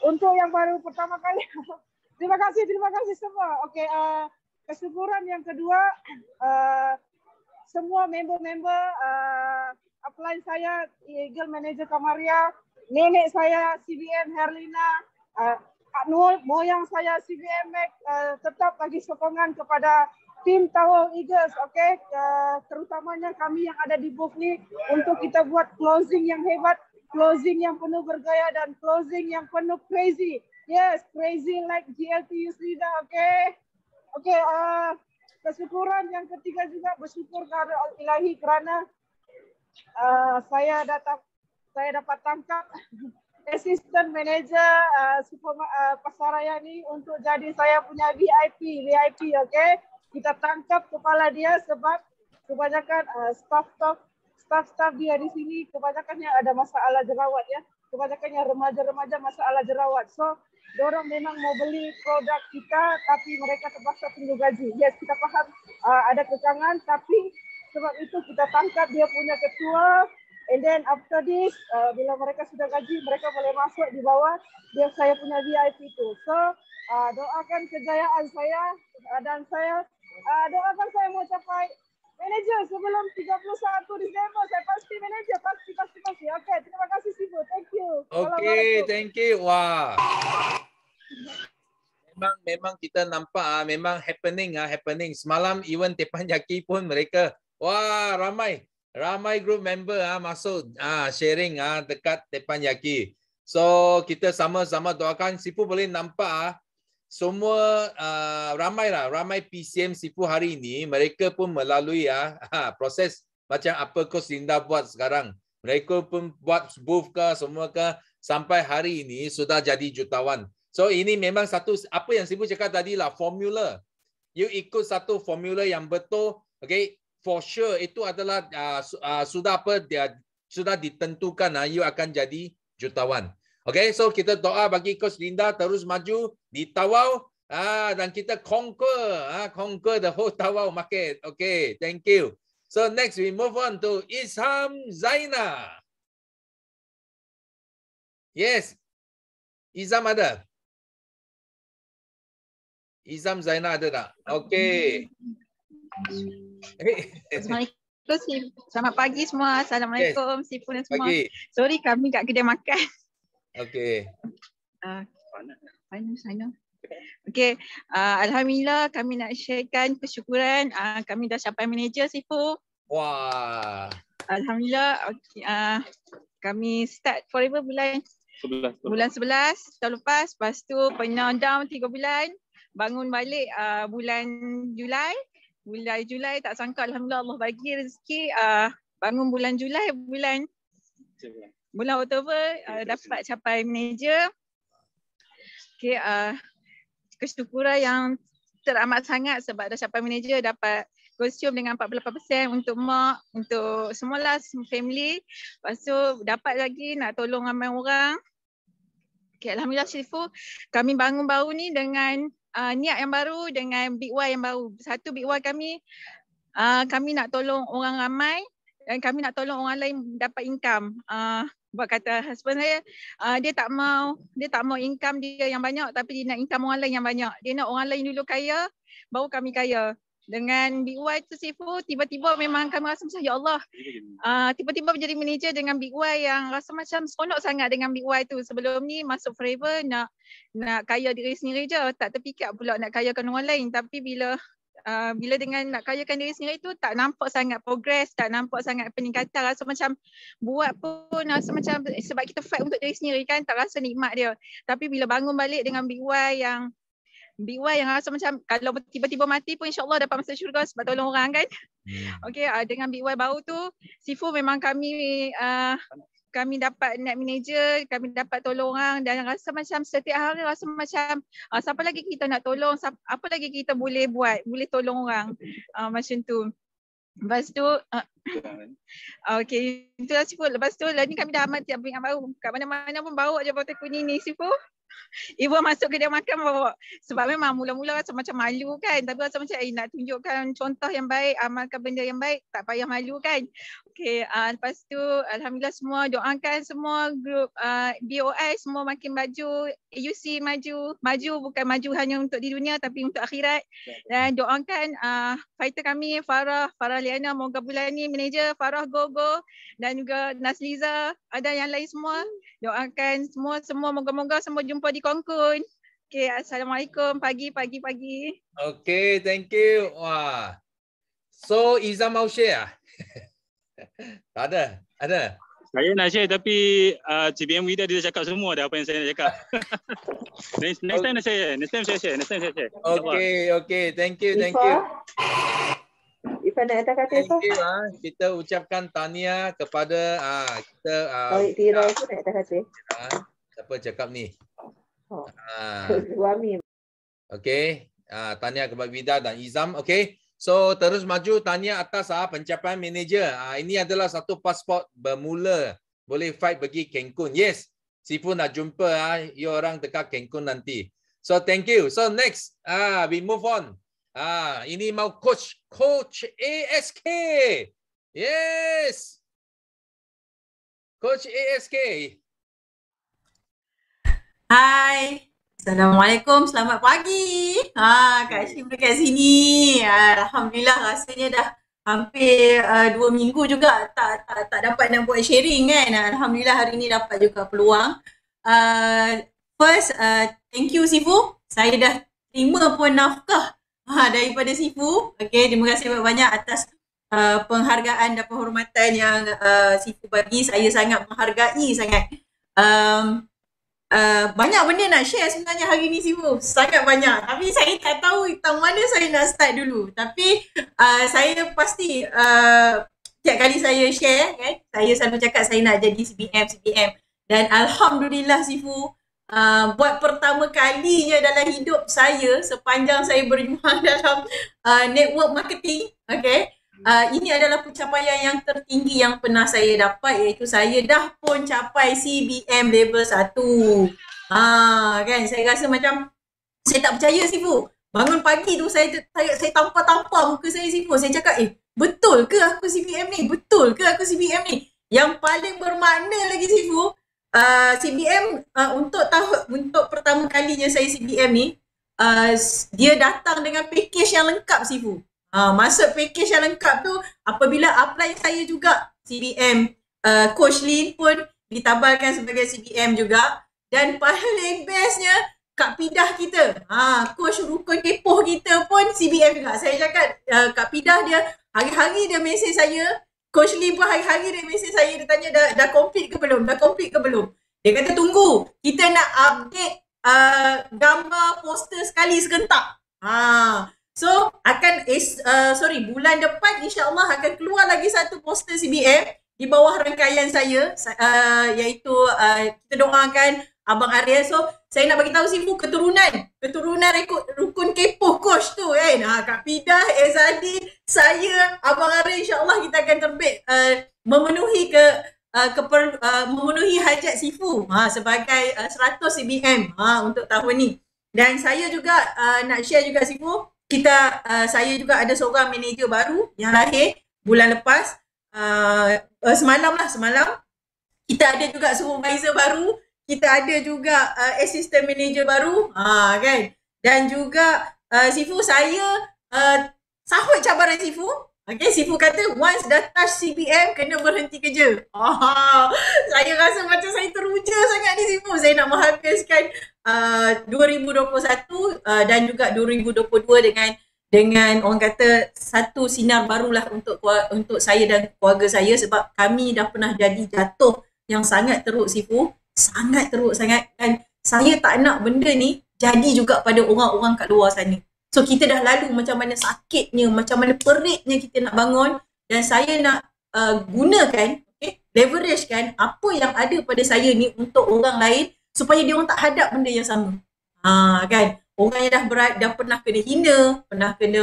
untuk yang baru pertama kali, terima kasih, terima kasih semua. Oke, okay, uh, eh, kesyukuran yang kedua, uh, semua member-member uh, upline saya, Eagle Manager Kamaria, nenek saya CBM Herlina, uh, Kak Nur, moyang saya CBM Mac, uh, tetap bagi sokongan kepada tim Tawau Eagles, oke, okay? uh, terutamanya kami yang ada di booth nih untuk kita buat closing yang hebat, closing yang penuh bergaya dan closing yang penuh crazy. Yes, crazy like GLTU Sida, oke, okay? oke. Okay, uh, eh, kesyukuran yang ketiga juga bersyukur karena Ilahi kerana uh, saya datang, saya dapat tangkap assistant manager uh, eh, super, uh, pasaraya ini untuk jadi saya punya VIP, VIP, oke. Okay? kita tangkap kepala dia sebab kebanyakan uh, staff-staff staff-staff dia di sini kebanyakannya yang ada masalah jerawat ya. kebanyakannya yang remaja-remaja masalah jerawat. So, dorong memang mau beli produk kita tapi mereka terpaksa tunggu gaji. Yes, kita paham uh, ada kekangan tapi sebab itu kita tangkap dia punya ketua and then after this uh, bila mereka sudah gaji mereka boleh masuk di bawah dia saya punya VIP itu. So, uh, doakan kejayaan saya dan saya uh, ah, doakan saya mau capai manager sebelum 31 Disember. Saya pasti manager, pasti, pasti, pasti. pasti. Okay, terima kasih, okay, terima Thank you. Okay, thank you. Wah. memang memang kita nampak ah memang happening ah happening semalam even Tepan Yaki pun mereka wah ramai ramai group member ah masuk ah sharing ah dekat Tepan Yaki so kita sama-sama doakan sipu boleh nampak ah semua uh, lah, ramai PCM sifu hari ini mereka pun melalui ya uh, proses macam apa kos Linda buat sekarang mereka pun buat booth ke semua ke sampai hari ini sudah jadi jutawan so ini memang satu apa yang sifu cakap tadi lah formula you ikut satu formula yang betul okay for sure itu adalah uh, uh, sudah apa dia sudah ditentukan ah uh, you akan jadi jutawan Okay, so kita doa bagi Coach Linda terus maju di Tawau ah, dan kita conquer ah, conquer the whole Tawau market. Okay, thank you. So next we move on to Isham Zaina. Yes, Isham ada. Isham Zaina ada tak? Okay. Assalamualaikum. Selamat pagi semua. Assalamualaikum. Yes. Sipun dan semua. Pagi. Sorry kami kat kedai makan. Okay. Uh, ah, mana sana? Okay. Uh, ah, Alhamdulillah kami nak sharekan kesyukuran uh, kami dah sampai manager Sifu. Wah. Alhamdulillah okay, uh, kami start forever bulan sebelas. Bulan sebelas. tahun lepas lepas tu pernah down 3 bulan bangun balik uh, bulan Julai. Bulan Julai tak sangka Alhamdulillah Allah bagi rezeki uh, bangun bulan Julai bulan bulan Oktober uh, dapat capai manager. Okay, uh, kesyukuran yang teramat sangat sebab dah capai manager dapat kostum dengan 48% untuk mak, untuk semualah family. Lepas tu dapat lagi nak tolong ramai orang. Okay, Alhamdulillah Syifu, kami bangun baru ni dengan uh, niat yang baru dengan big Y yang baru. Satu big Y kami, uh, kami nak tolong orang ramai dan kami nak tolong orang lain dapat income. Uh, buat kata husband saya uh, dia tak mau dia tak mau income dia yang banyak tapi dia nak income orang lain yang banyak dia nak orang lain dulu kaya baru kami kaya dengan big BY tu Sifu tiba-tiba memang kami rasa macam ya Allah uh, tiba-tiba menjadi manager dengan big BY yang rasa macam seronok sangat dengan big BY tu sebelum ni masuk forever nak nak kaya diri sendiri je tak terfikir pula nak kayakan orang lain tapi bila uh, bila dengan nak kayakan diri sendiri tu tak nampak sangat progress, tak nampak sangat peningkatan. Rasa macam buat pun rasa macam sebab kita fight untuk diri sendiri kan tak rasa nikmat dia. Tapi bila bangun balik dengan BY yang BY yang rasa macam kalau tiba-tiba mati pun insyaAllah dapat masuk syurga sebab tolong orang kan. Hmm. Okay, uh, dengan BY baru tu, Sifu memang kami uh, kami dapat net manager, kami dapat tolong orang dan rasa macam setiap hari rasa macam uh, siapa lagi kita nak tolong, apa lagi kita boleh buat, boleh tolong orang uh, macam tu. Lepas tu, uh, okay, itulah Sifu. Lepas tu, lepas kami dah amat tiap bingat baru. Kat mana-mana pun bau je botol kuning ni, Sifu. Ibu masuk kedai makan bawa. Sebab memang mula-mula rasa macam malu kan. Tapi rasa macam eh, nak tunjukkan contoh yang baik. Amalkan benda yang baik. Tak payah malu kan. Okay. Uh, ah, lepas tu Alhamdulillah semua doakan semua grup uh, ah, BOI semua makin maju. AUC maju. Maju bukan maju hanya untuk di dunia tapi untuk akhirat. Dan doakan uh, fighter kami Farah. Farah Liana Moga bulan Bulani. Manager Farah go go. Dan juga Nasliza. Ada yang lain semua. Hmm doakan semua semua moga-moga semua jumpa di Kongkun. Okey, assalamualaikum pagi pagi pagi. Okey, thank you. Wah. So Iza mau share? tak ada. Ada. Saya nak share tapi uh, CBM Wida dia dah cakap semua dah apa yang saya nak cakap. next, next time nak Next time saya share. Next time saya share. Okey, okey. Thank you, thank you. Ifan nak datang kata Thank you, ah. Kita ucapkan tanya kepada ah, kita. Ah, Tarik tirai ah. nak datang kata. Ah. Siapa cakap ni? Oh. Ah. Suami. Okay. Ah, tanya kepada Vida dan Izam. Okay. So terus maju tanya atas ah, pencapaian manager. Ah, ini adalah satu pasport bermula. Boleh fight bagi Cancun. Yes. si pun nak jumpa ah, you orang dekat Cancun nanti. So thank you. So next, ah, we move on. Ah, ini mau coach coach ASK. Yes. Coach ASK. Hai. Assalamualaikum, selamat pagi. Ha, Kak Syim dekat sini. Ah, Alhamdulillah rasanya dah hampir uh, dua minggu juga tak, tak tak dapat nak buat sharing kan. Alhamdulillah hari ni dapat juga peluang. Uh, first, uh, thank you Sifu. Saya dah terima pun nafkah Ha, daripada Sifu, okay, terima kasih banyak-banyak atas uh, penghargaan dan penghormatan yang uh, Sifu bagi. Saya sangat menghargai sangat. Um, uh, banyak benda nak share sebenarnya hari ni Sifu. Sangat banyak. Tapi saya tak tahu tentang mana saya nak start dulu. Tapi uh, saya pasti uh, tiap kali saya share, kan, saya selalu cakap saya nak jadi CBM, CBM. Dan Alhamdulillah Sifu, Uh, buat pertama kalinya dalam hidup saya sepanjang saya berjuang dalam uh, network marketing okay. uh, ah, ini adalah pencapaian yang tertinggi yang pernah saya dapat iaitu saya dah pun capai CBM level 1 uh, kan saya rasa macam saya tak percaya sifu bangun pagi tu saya saya, saya tampar-tampar muka saya sifu saya cakap eh betul ke aku CBM ni betul ke aku CBM ni yang paling bermakna lagi sifu uh, ah, CBM uh, ah, untuk tahun untuk pertama kalinya saya CBM ni uh, dia datang dengan package yang lengkap sifu. Uh, masuk package yang lengkap tu apabila apply saya juga CBM uh, Coach Lin pun ditabalkan sebagai CBM juga dan paling bestnya Kak Pidah kita, ha, coach rukun kepoh kita pun CBM juga. Saya cakap uh, Kak Pidah dia, hari-hari dia mesej saya, Coach Lee pun hari-hari dia mesej saya dia tanya dah dah complete ke belum? Dah complete ke belum? Dia kata tunggu, kita nak update uh, gambar poster sekali sekentak. Ha. So akan uh, sorry bulan depan insya-Allah akan keluar lagi satu poster CBM di bawah rangkaian saya uh, iaitu uh, kita doakan Abang Arya. So saya nak bagi tahu sibu keturunan keturunan rekod rukun kepoh coach tu kan ha Kak Pidah Ezadi saya abang Ari insyaallah kita akan terbit uh, memenuhi ke uh, keper, uh, memenuhi hajat sifu ha sebagai uh, 100 CBM ha untuk tahun ni dan saya juga uh, nak share juga sifu kita uh, saya juga ada seorang manager baru yang lahir bulan lepas uh, uh, semalam lah semalam kita ada juga supervisor baru kita ada juga uh, assistant manager baru ha kan dan juga uh, sifu saya uh, sahut cabaran sifu okay. sifu kata once dah touch CBM kena berhenti kerja oh, saya rasa macam saya teruja sangat ni sifu saya nak menghabiskan uh, 2021 uh, dan juga 2022 dengan dengan orang kata satu sinar barulah untuk untuk saya dan keluarga saya sebab kami dah pernah jadi jatuh yang sangat teruk sifu sangat teruk sangat dan saya tak nak benda ni jadi juga pada orang-orang kat luar sana. So kita dah lalu macam mana sakitnya, macam mana peritnya kita nak bangun dan saya nak uh, gunakan, okay, leverage kan apa yang ada pada saya ni untuk orang lain supaya dia orang tak hadap benda yang sama. Ha kan? Orang yang dah berat dah pernah kena hina, pernah kena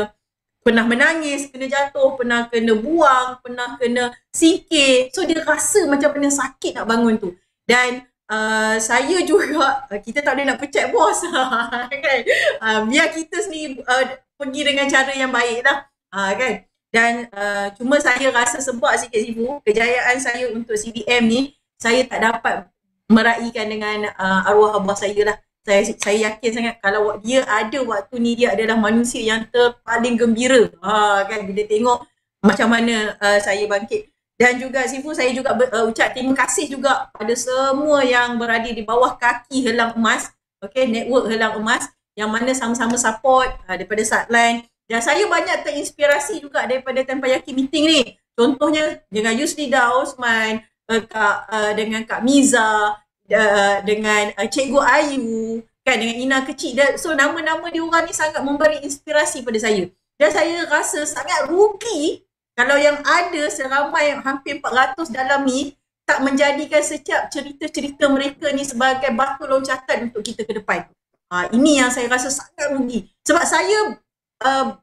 pernah menangis, kena jatuh, pernah kena buang, pernah kena singkir. So dia rasa macam mana sakit nak bangun tu. Dan uh, saya juga uh, kita tak boleh nak pecat bos kan uh, biar kita sendiri uh, pergi dengan cara yang baik lah uh, kan dan uh, cuma saya rasa sebab sikit sibu kejayaan saya untuk CDM ni saya tak dapat meraihkan dengan uh, arwah abah saya lah saya saya yakin sangat kalau dia ada waktu ni dia adalah manusia yang terpaling gembira ha uh, kan bila tengok macam mana uh, saya bangkit dan juga Sifu saya juga uh, ucap terima kasih juga pada semua yang berada di bawah kaki Helang Emas okay, network Helang Emas yang mana sama-sama support uh, daripada Satline dan saya banyak terinspirasi juga daripada Tempah Yaki meeting ni contohnya dengan Yusli Daosman uh, kak uh, dengan Kak Miza uh, dengan uh, Cikgu Ayu kan dengan Ina kecil dan so nama-nama diorang ni sangat memberi inspirasi pada saya dan saya rasa sangat rugi kalau yang ada seramai hampir 400 dalam ni tak menjadikan setiap cerita-cerita mereka ni sebagai batu loncatan untuk kita ke depan. Ha, ini yang saya rasa sangat rugi. Sebab saya uh,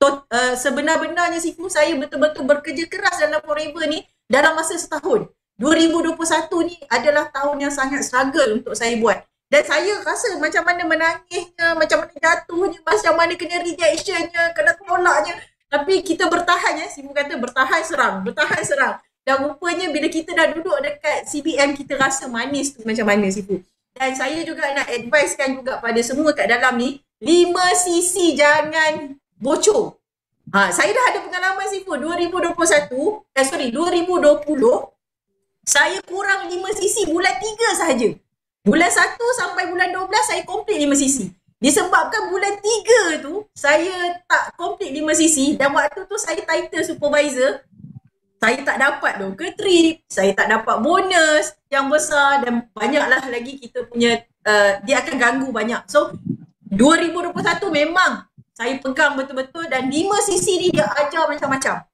to, uh, sebenar-benarnya siku saya betul-betul bekerja keras dalam Forever ni dalam masa setahun. 2021 ni adalah tahun yang sangat struggle untuk saya buat. Dan saya rasa macam mana menangisnya, macam mana jatuhnya, macam mana kena rejectionnya, kena tolaknya. Tapi kita bertahan ya, Simu kata bertahan serang, bertahan serang. Dan rupanya bila kita dah duduk dekat CBM, kita rasa manis tu macam mana Simu. Dan saya juga nak advicekan juga pada semua kat dalam ni, 5cc jangan bocor. Ha, saya dah ada pengalaman Simu, 2021, eh sorry, 2020, saya kurang 5cc bulan 3 sahaja. Bulan 1 sampai bulan 12 saya komplit 5cc. Disebabkan bulan tiga tu saya tak komplit 5 sisi dan waktu tu saya title supervisor saya tak dapat tu ke trip, saya tak dapat bonus yang besar dan banyaklah lagi kita punya uh, dia akan ganggu banyak. So 2021 memang saya pegang betul-betul dan 5 sisi ni dia ajar macam-macam.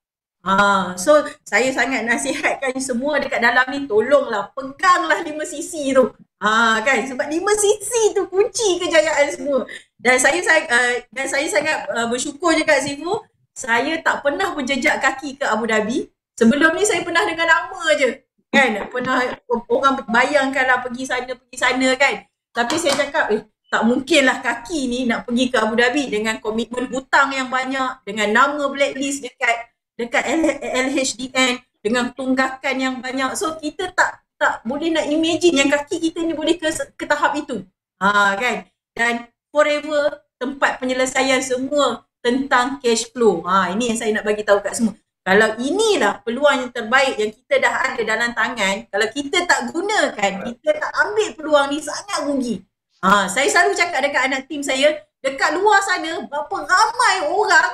Ha, so saya sangat nasihatkan semua dekat dalam ni tolonglah peganglah lima sisi tu. Ha kan sebab lima sisi tu kunci kejayaan semua. Dan saya saya uh, eh, dan saya sangat uh, bersyukur juga Sifu saya tak pernah menjejak kaki ke Abu Dhabi. Sebelum ni saya pernah dengar nama aje. Kan pernah orang bayangkanlah pergi sana pergi sana kan. Tapi saya cakap eh tak mungkinlah kaki ni nak pergi ke Abu Dhabi dengan komitmen hutang yang banyak, dengan nama blacklist dekat dekat LHDN dengan tunggakan yang banyak. So kita tak tak boleh nak imagine yang kaki kita ni boleh ke, ke tahap itu. Ha kan? Dan forever tempat penyelesaian semua tentang cash flow. Ha ini yang saya nak bagi tahu kat semua. Kalau inilah peluang yang terbaik yang kita dah ada dalam tangan, kalau kita tak gunakan, kita tak ambil peluang ni sangat rugi. Ha, saya selalu cakap dekat anak tim saya, dekat luar sana berapa ramai orang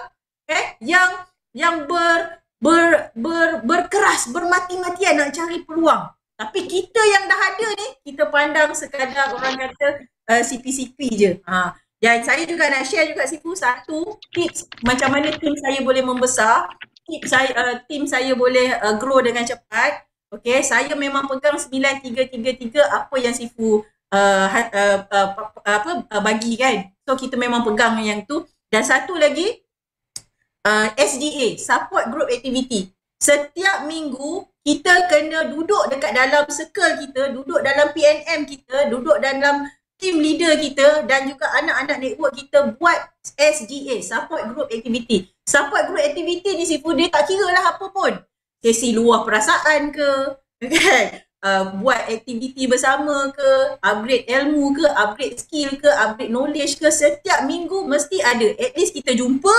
eh, yang yang ber ber ber berkeras bermati-matian nak cari peluang tapi kita yang dah ada ni kita pandang sekadar orang kata uh, eh, CPCP je ha dan saya juga nak share juga sifu satu tips macam mana tim saya boleh membesar tips saya uh, eh, tim saya boleh uh, grow dengan cepat Okay, saya memang pegang 9333 apa yang sifu uh, uh, uh, apa uh, bagi kan so kita memang pegang yang tu dan satu lagi Ah, SDA, Support Group Activity. Setiap minggu kita kena duduk dekat dalam circle kita, duduk dalam PNM kita, duduk dalam team leader kita dan juga anak-anak network kita buat SDA, Support Group Activity. Support Group Activity ni sifu dia tak kira lah apa pun. Sesi luah perasaan ke, kan? Uh, buat aktiviti bersama ke, upgrade ilmu ke, upgrade skill ke, upgrade knowledge ke, setiap minggu mesti ada. At least kita jumpa,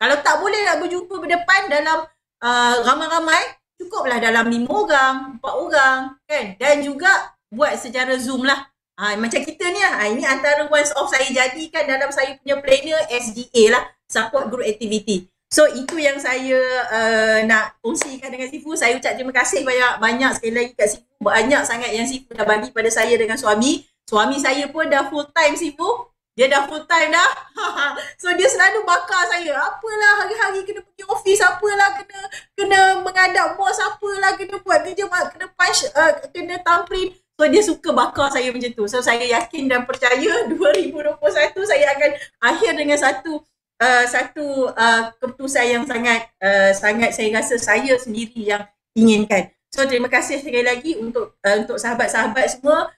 kalau tak boleh nak berjumpa berdepan dalam uh, ramai-ramai, cukuplah dalam lima orang, empat orang, kan? Dan juga buat secara Zoom lah. Ha, macam kita ni lah. Ha, ini antara once off saya jadikan dalam saya punya planner SDA lah. Support group activity. So itu yang saya uh, nak kongsikan dengan Sifu. Saya ucap terima kasih banyak-banyak sekali lagi kat Sifu. Banyak sangat yang Sifu dah bagi pada saya dengan suami. Suami saya pun dah full time Sifu. Dia dah full time dah. so dia selalu bakar saya. Apalah hari-hari kena pergi office apalah kena kena mengadap bos apalah kena buat kerja kena punch uh, kena tamprin. So dia suka bakar saya macam tu. So saya yakin dan percaya 2021 saya akan akhir dengan satu uh, satu uh, keputusan yang sangat uh, sangat saya rasa saya sendiri yang inginkan. So terima kasih sekali lagi untuk uh, untuk sahabat-sahabat semua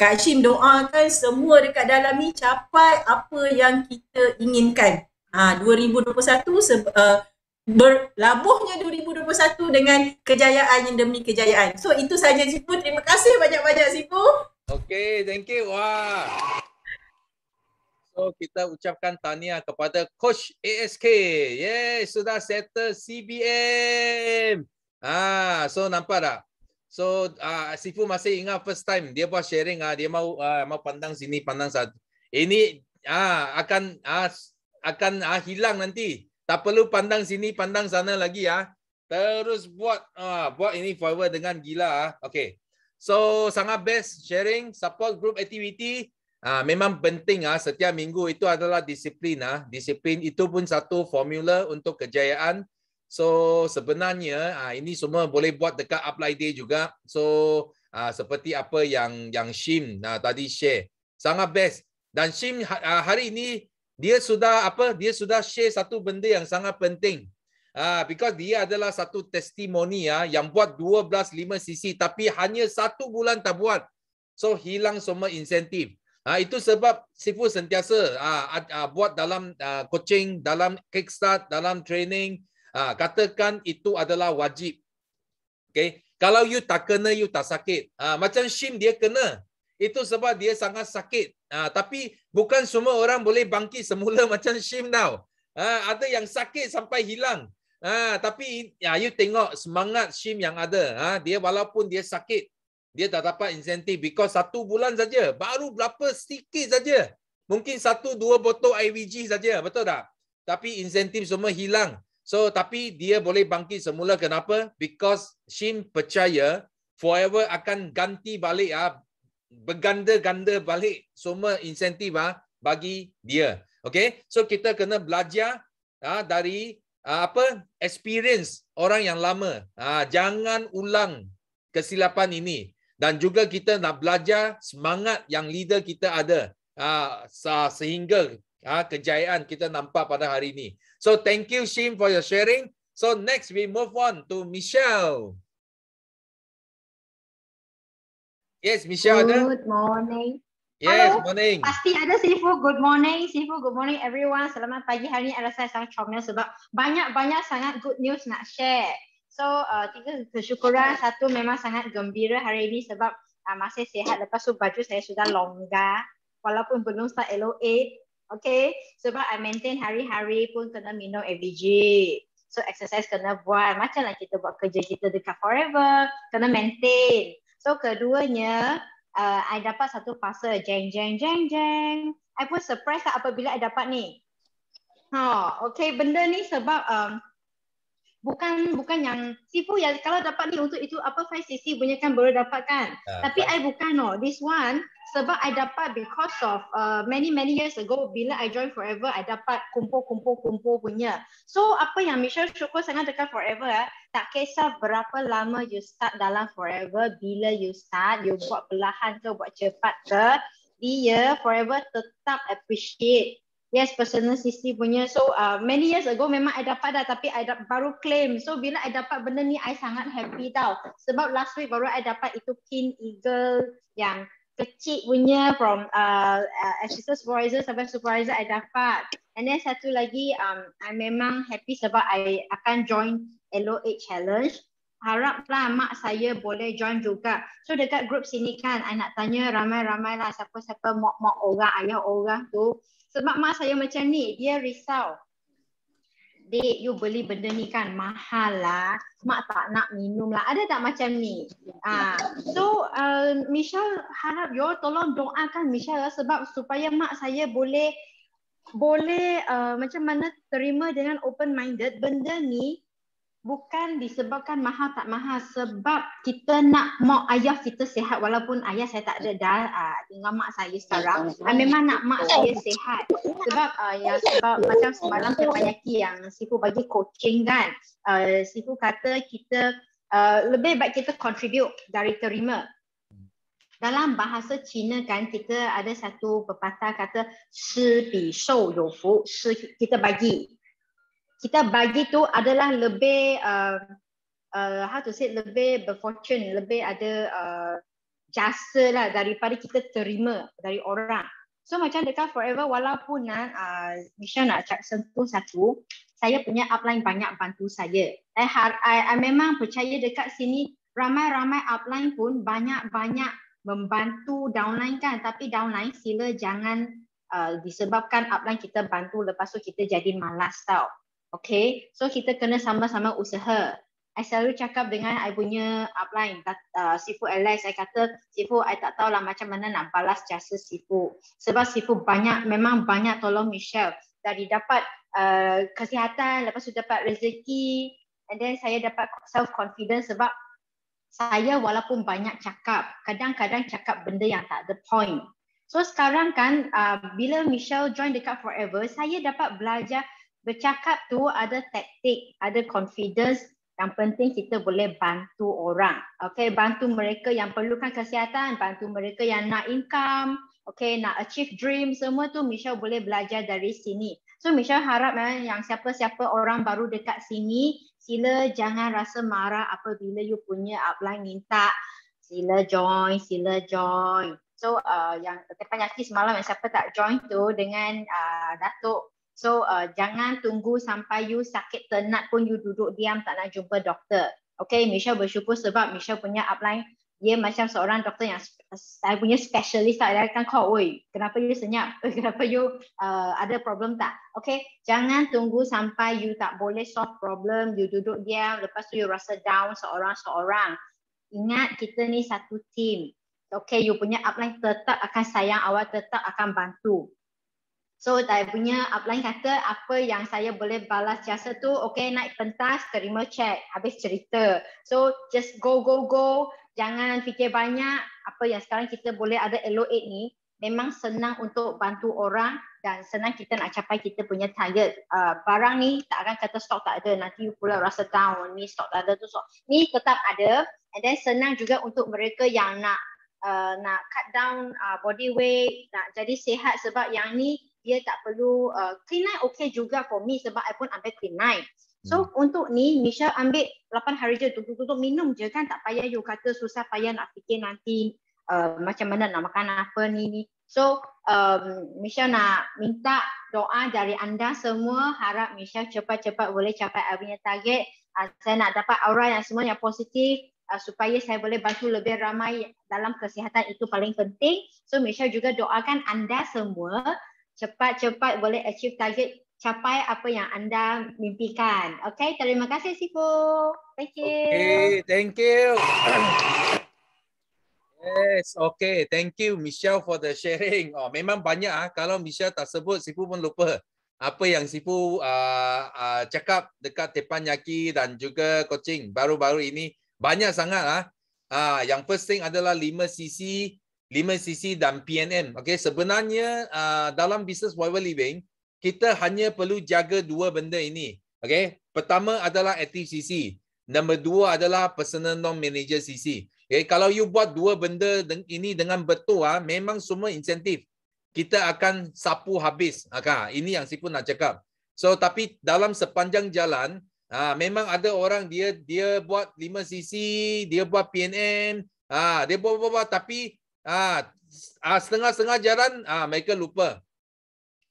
Kak Syim doakan semua dekat dalam ni capai apa yang kita inginkan. Ha, 2021 uh, berlabuhnya 2021 dengan kejayaan yang demi kejayaan. So itu saja Sipu. Terima kasih banyak-banyak Sipu. Okay, thank you. Wah. So kita ucapkan tahniah kepada Coach ASK. Yes, sudah settle CBM. Ah, ha, so nampak tak? So uh, ah, si Fu masih ingat first time dia buat sharing ah uh, dia mau uh, mau pandang sini pandang sana. Ini ah uh, akan ah uh, akan ah uh, hilang nanti. Tak perlu pandang sini pandang sana lagi ya. Uh. Terus buat ah uh, buat ini forward dengan gila ah. Uh. Okay. So sangat best sharing support group activity ah uh, memang penting ah uh, setiap minggu itu adalah disiplin ah uh. disiplin itu pun satu formula untuk kejayaan. So sebenarnya uh, ini semua boleh buat dekat apply day juga. So uh, seperti apa yang yang Shim uh, tadi share sangat best. Dan Shim uh, hari ini dia sudah apa? Dia sudah share satu benda yang sangat penting. Ah, uh, because dia adalah satu testimoni ya uh, yang buat 12.5 sisi tapi hanya satu bulan tak buat. So hilang semua insentif. Ah, uh, itu sebab sifu sentiasa uh, uh, buat dalam uh, coaching, dalam kickstart, dalam training, Ha, katakan itu adalah wajib. Okay. Kalau you tak kena, you tak sakit. Ha, macam Shim dia kena. Itu sebab dia sangat sakit. Ha, tapi bukan semua orang boleh bangkit semula macam Shim now. Ha, ada yang sakit sampai hilang. Ha, tapi ya, you tengok semangat Shim yang ada. Ha, dia walaupun dia sakit, dia tak dapat insentif. Because satu bulan saja, baru berapa sedikit saja. Mungkin satu dua botol IVG saja, betul tak? Tapi insentif semua hilang. So tapi dia boleh bangkit semula kenapa? Because Shin percaya forever akan ganti balik ah berganda-ganda balik semua insentif ah bagi dia. Okay, so kita kena belajar ah, dari ah, apa experience orang yang lama. Ah, jangan ulang kesilapan ini dan juga kita nak belajar semangat yang leader kita ada ah, sehingga ah, kejayaan kita nampak pada hari ini. So thank you, Shim, for your sharing. So next, we move on to Michelle. Yes, Michelle. Good ada? morning. Yes, Hello. morning. Pasti ada Sifu. Good morning, Sifu. Good morning, everyone. Selamat pagi hari ini. Alasan saya sangat comel sebab banyak-banyak sangat good news nak share. So, uh, tiga kesyukuran. Satu, memang sangat gembira hari ini sebab uh, masih sihat. Lepas tu, baju saya sudah longgar. Walaupun belum start LOA, Okay, sebab I maintain hari-hari pun kena minum AVG. So exercise kena buat macam lah kita buat kerja kita dekat forever, kena maintain. So keduanya, uh, I dapat satu fasa jeng jeng jeng jeng. I pun surprise lah apabila I dapat ni. Ha, okay, benda ni sebab um, bukan bukan yang sifu ya kalau dapat ni untuk itu apa 5cc punya kan baru dapat kan. Uh, Tapi I bukan oh, this one sebab I dapat because of uh, many many years ago bila I join Forever, I dapat kumpul kumpul kumpul punya. So apa yang Michelle syukur sangat dekat Forever eh, tak kisah berapa lama you start dalam Forever, bila you start, you buat perlahan ke, buat cepat ke, dia Forever tetap appreciate Yes, personal sister punya. So, uh, many years ago memang I dapat dah tapi I baru claim. So, bila I dapat benda ni, I sangat happy tau. Sebab last week baru I dapat itu King Eagle yang kecil punya from uh, uh, assistant supervisor sampai supervisor I dapat. And then satu lagi, um, I memang happy sebab I akan join LOA challenge. Haraplah mak saya boleh join juga. So dekat grup sini kan, I nak tanya ramai-ramai lah siapa-siapa mak-mak orang, ayah orang tu. Sebab mak saya macam ni, dia risau dek you beli benda ni kan mahal lah mak tak nak minum lah ada tak macam ni ah so uh, Michelle harap you tolong doakan Michelle lah sebab supaya mak saya boleh boleh uh, macam mana terima dengan open minded benda ni bukan disebabkan mahal tak mahal sebab kita nak mak ayah kita sihat walaupun ayah saya tak ada dah uh, tinggal mak saya sekarang saya ah, memang nak mak saya sihat sebab uh, ya sebab macam semalam saya banyak yang sifu bagi coaching kan uh, sifu kata kita uh, lebih baik kita contribute dari terima dalam bahasa Cina kan kita ada satu pepatah kata shi bi shou you fu shi kita bagi kita bagi tu adalah lebih uh, uh, how to say lebih berfortune lebih ada uh, jasa lah daripada kita terima dari orang so macam dekat forever walaupun uh, Misha nak nak sentuh satu saya punya upline banyak bantu saya I, eh, I, I memang percaya dekat sini ramai-ramai upline pun banyak-banyak membantu downline kan tapi downline sila jangan uh, disebabkan upline kita bantu lepas tu kita jadi malas tau Okay, so kita kena sama-sama usaha. I selalu cakap dengan I punya upline, uh, Sifu Alex, I kata, Sifu, I tak tahu lah macam mana nak balas jasa Sifu. Sebab Sifu banyak, memang banyak tolong Michelle. Dari dapat uh, kesihatan, lepas tu dapat rezeki, and then saya dapat self-confidence sebab saya walaupun banyak cakap, kadang-kadang cakap benda yang tak the point. So sekarang kan, uh, bila Michelle join dekat Forever, saya dapat belajar bercakap tu ada taktik, ada confidence. Yang penting kita boleh bantu orang. Okay, bantu mereka yang perlukan kesihatan, bantu mereka yang nak income, okay, nak achieve dream, semua tu Michelle boleh belajar dari sini. So Michelle harap eh, yang siapa-siapa orang baru dekat sini, sila jangan rasa marah apabila you punya upline minta. Sila join, sila join. So uh, yang terpanyaki semalam yang siapa tak join tu dengan uh, Datuk So uh, jangan tunggu sampai you sakit tenat pun you duduk diam tak nak jumpa doktor. Okay, Michelle bersyukur sebab Michelle punya upline dia macam seorang doktor yang saya punya specialist tak? Dia akan call, oi, kenapa you senyap? kenapa you uh, ada problem tak? Okay, jangan tunggu sampai you tak boleh solve problem, you duduk diam, lepas tu you rasa down seorang-seorang. Ingat kita ni satu team. Okay, you punya upline tetap akan sayang awak, tetap akan bantu. So saya punya upline kata apa yang saya boleh balas jasa tu okay naik pentas terima cek habis cerita. So just go go go jangan fikir banyak apa yang sekarang kita boleh ada LO8 ni memang senang untuk bantu orang dan senang kita nak capai kita punya target. Uh, barang ni tak akan kata stok tak ada. Nanti you pula rasa down. Ni stok tak ada tu stok. Ni tetap ada. And then senang juga untuk mereka yang nak uh, nak cut down uh, body weight, nak jadi sehat sebab yang ni dia tak perlu uh, clean night okay juga for me sebab I pun ambil clean night. So hmm. untuk ni Misha ambil 8 hari je tutup-tutup minum je kan tak payah you kata susah payah nak fikir nanti uh, macam mana nak makan apa ni ni. So um, Misha nak minta doa dari anda semua harap Misha cepat-cepat boleh capai punya target. Uh, saya nak dapat aura yang semua yang positif uh, supaya saya boleh bantu lebih ramai dalam kesihatan itu paling penting. So Misha juga doakan anda semua cepat-cepat boleh achieve target capai apa yang anda mimpikan. Okay, terima kasih Sifu. Thank you. Okay, thank you. Yes, okay. Thank you Michelle for the sharing. Oh, memang banyak ah. Kalau Michelle tak sebut, Sifu pun lupa apa yang Sifu uh, uh, cakap dekat depan Yaki dan juga coaching baru-baru ini banyak sangat ah. Ah, yang first thing adalah 5 CC 5cc dan PNM. Okay, sebenarnya uh, dalam bisnes forever living, kita hanya perlu jaga dua benda ini. Okay, pertama adalah active cc. Nombor dua adalah personal non-manager cc. Okay, kalau you buat dua benda ini dengan betul, ah, memang semua insentif. Kita akan sapu habis. Okay, ini yang pun nak cakap. So, tapi dalam sepanjang jalan, ah, memang ada orang dia dia buat 5cc, dia buat PNM, ah, dia buat-buat-buat tapi Ah, ah setengah-setengah jalan ah mereka lupa.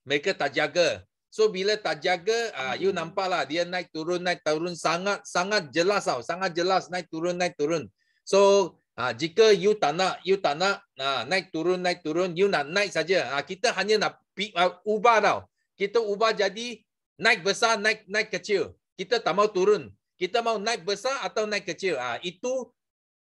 Mereka tak jaga. So bila tak jaga, ah you hmm. nampaklah dia naik turun naik turun sangat sangat jelas tau, sangat jelas naik turun naik turun. So ah jika you tak nak, you tak nak ah naik turun naik turun, you nak naik saja. Ah kita hanya nak uh, ah, ubah tau. Kita ubah jadi naik besar naik naik kecil. Kita tak mau turun. Kita mau naik besar atau naik kecil. Ah itu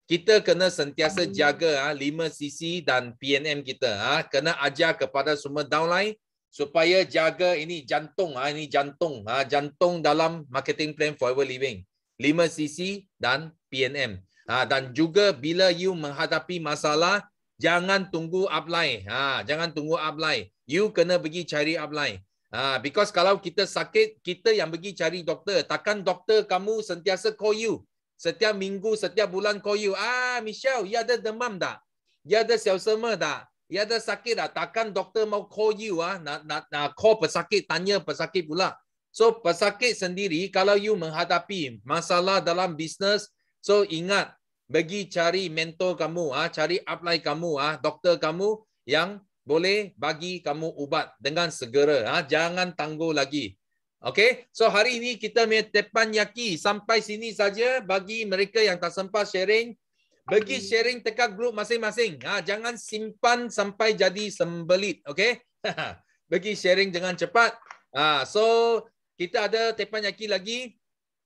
kita kena sentiasa jaga ha, 5 cc dan PNM kita. Ha. Kena ajar kepada semua downline supaya jaga ini jantung, ha, ini jantung, ha, jantung dalam marketing plan forever living. lima cc dan PNM. Ha, dan juga bila you menghadapi masalah, jangan tunggu upline. Ha, jangan tunggu upline. You kena pergi cari upline. Ha, because kalau kita sakit, kita yang pergi cari doktor. Takkan doktor kamu sentiasa call you setiap minggu, setiap bulan call you. Ah, Michelle, you ada demam tak? You ada siapa semua tak? You ada sakit tak? Takkan doktor mau call you ah, nak, nak, nak call pesakit, tanya pesakit pula. So, pesakit sendiri, kalau you menghadapi masalah dalam bisnes, so ingat, bagi cari mentor kamu, ah, cari apply kamu, ah, doktor kamu yang boleh bagi kamu ubat dengan segera. Ah, jangan tangguh lagi. Okay, so hari ini kita punya tepan yaki sampai sini saja bagi mereka yang tak sempat sharing. Bagi hmm. sharing dekat grup masing-masing. Ha, jangan simpan sampai jadi sembelit. Okay, bagi sharing dengan cepat. Ha, so, kita ada tepan yaki lagi.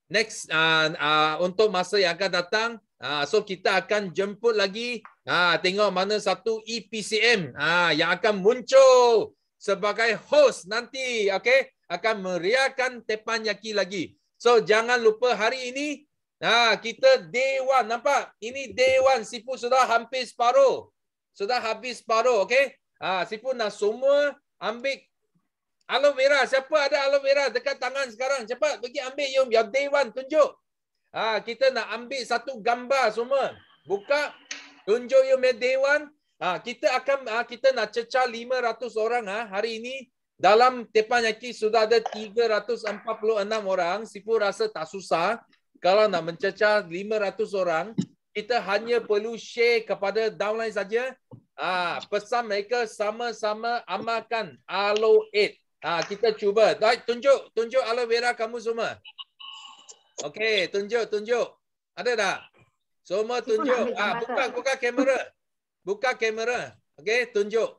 Next, uh, uh, untuk masa yang akan datang. Uh, so, kita akan jemput lagi. Uh, tengok mana satu EPCM uh, yang akan muncul sebagai host nanti. Okay akan meriahkan teppanyaki lagi. So jangan lupa hari ini ha kita day one nampak ini day one sipu sudah hampir separuh. Sudah habis separuh okey. Ha sipu nak semua ambil aloe vera. Siapa ada aloe vera dekat tangan sekarang cepat pergi ambil Yum, yang day one tunjuk. Ha kita nak ambil satu gambar semua. Buka tunjuk yang day one. Ha kita akan ha, kita nak cecah 500 orang ha hari ini dalam Tepan Yaki sudah ada 346 orang. Sipu rasa tak susah kalau nak mencecah 500 orang. Kita hanya perlu share kepada downline saja. Ah, pesan mereka sama-sama amalkan Alo 8. Ah, kita cuba. Baik, tunjuk. Tunjuk aloe vera kamu semua. Okey, tunjuk, tunjuk. Ada tak? Semua tunjuk. Ah, buka, buka kamera. Buka kamera. Okey, tunjuk.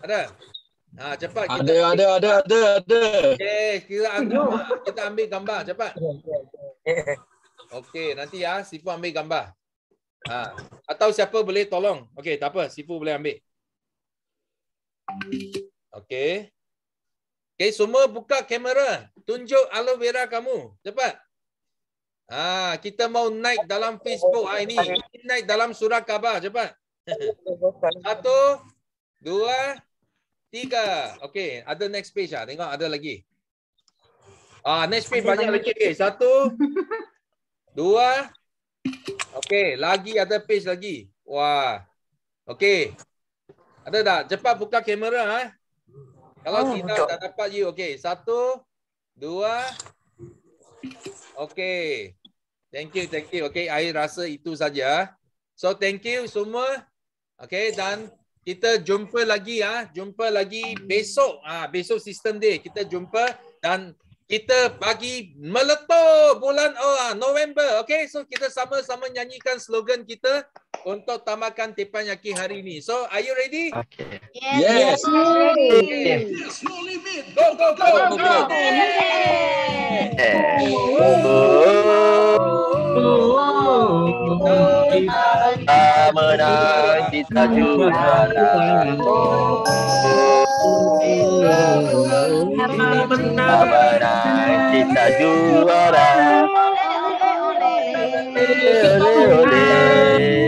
Ada? Ha, cepat. Kita ada, ada, ada, ada, ada. Okey, kita, ambil, kita ambil gambar. Cepat. Okey, nanti ya. Sifu ambil gambar. Ha. Atau siapa boleh tolong. Okey, tak apa. Sifu boleh ambil. Okey. Okey, semua buka kamera. Tunjuk aloe vera kamu. Cepat. Ha, kita mau naik dalam Facebook hari ini. Naik dalam surat khabar. Cepat. Satu, dua, tiga. Tiga. okay. ada next page ah. Tengok ada lagi. Ah, next page banyak lagi. Okay. Satu. dua. okay. lagi ada page lagi. Wah. okay. Ada tak? Cepat buka kamera ah. Kalau oh, kita tak dapat you. okay. satu. Dua. okay. Thank you, thank you. Okay. saya rasa itu saja. So, thank you semua. Okay dan kita jumpa lagi ya ha. jumpa lagi besok ah ha. besok sistem dia kita jumpa dan kita bagi meletup bulan oh ah, November okay, so kita sama-sama nyanyikan slogan kita untuk tambahkan tipanya Ki hari ini. So, are you ready? Okay. Yes. Yes. yes. yes. Go, go, go. go, go. go. Kita menang, kita juara. Kita menang, kita juara. Oleh, oleh, oleh.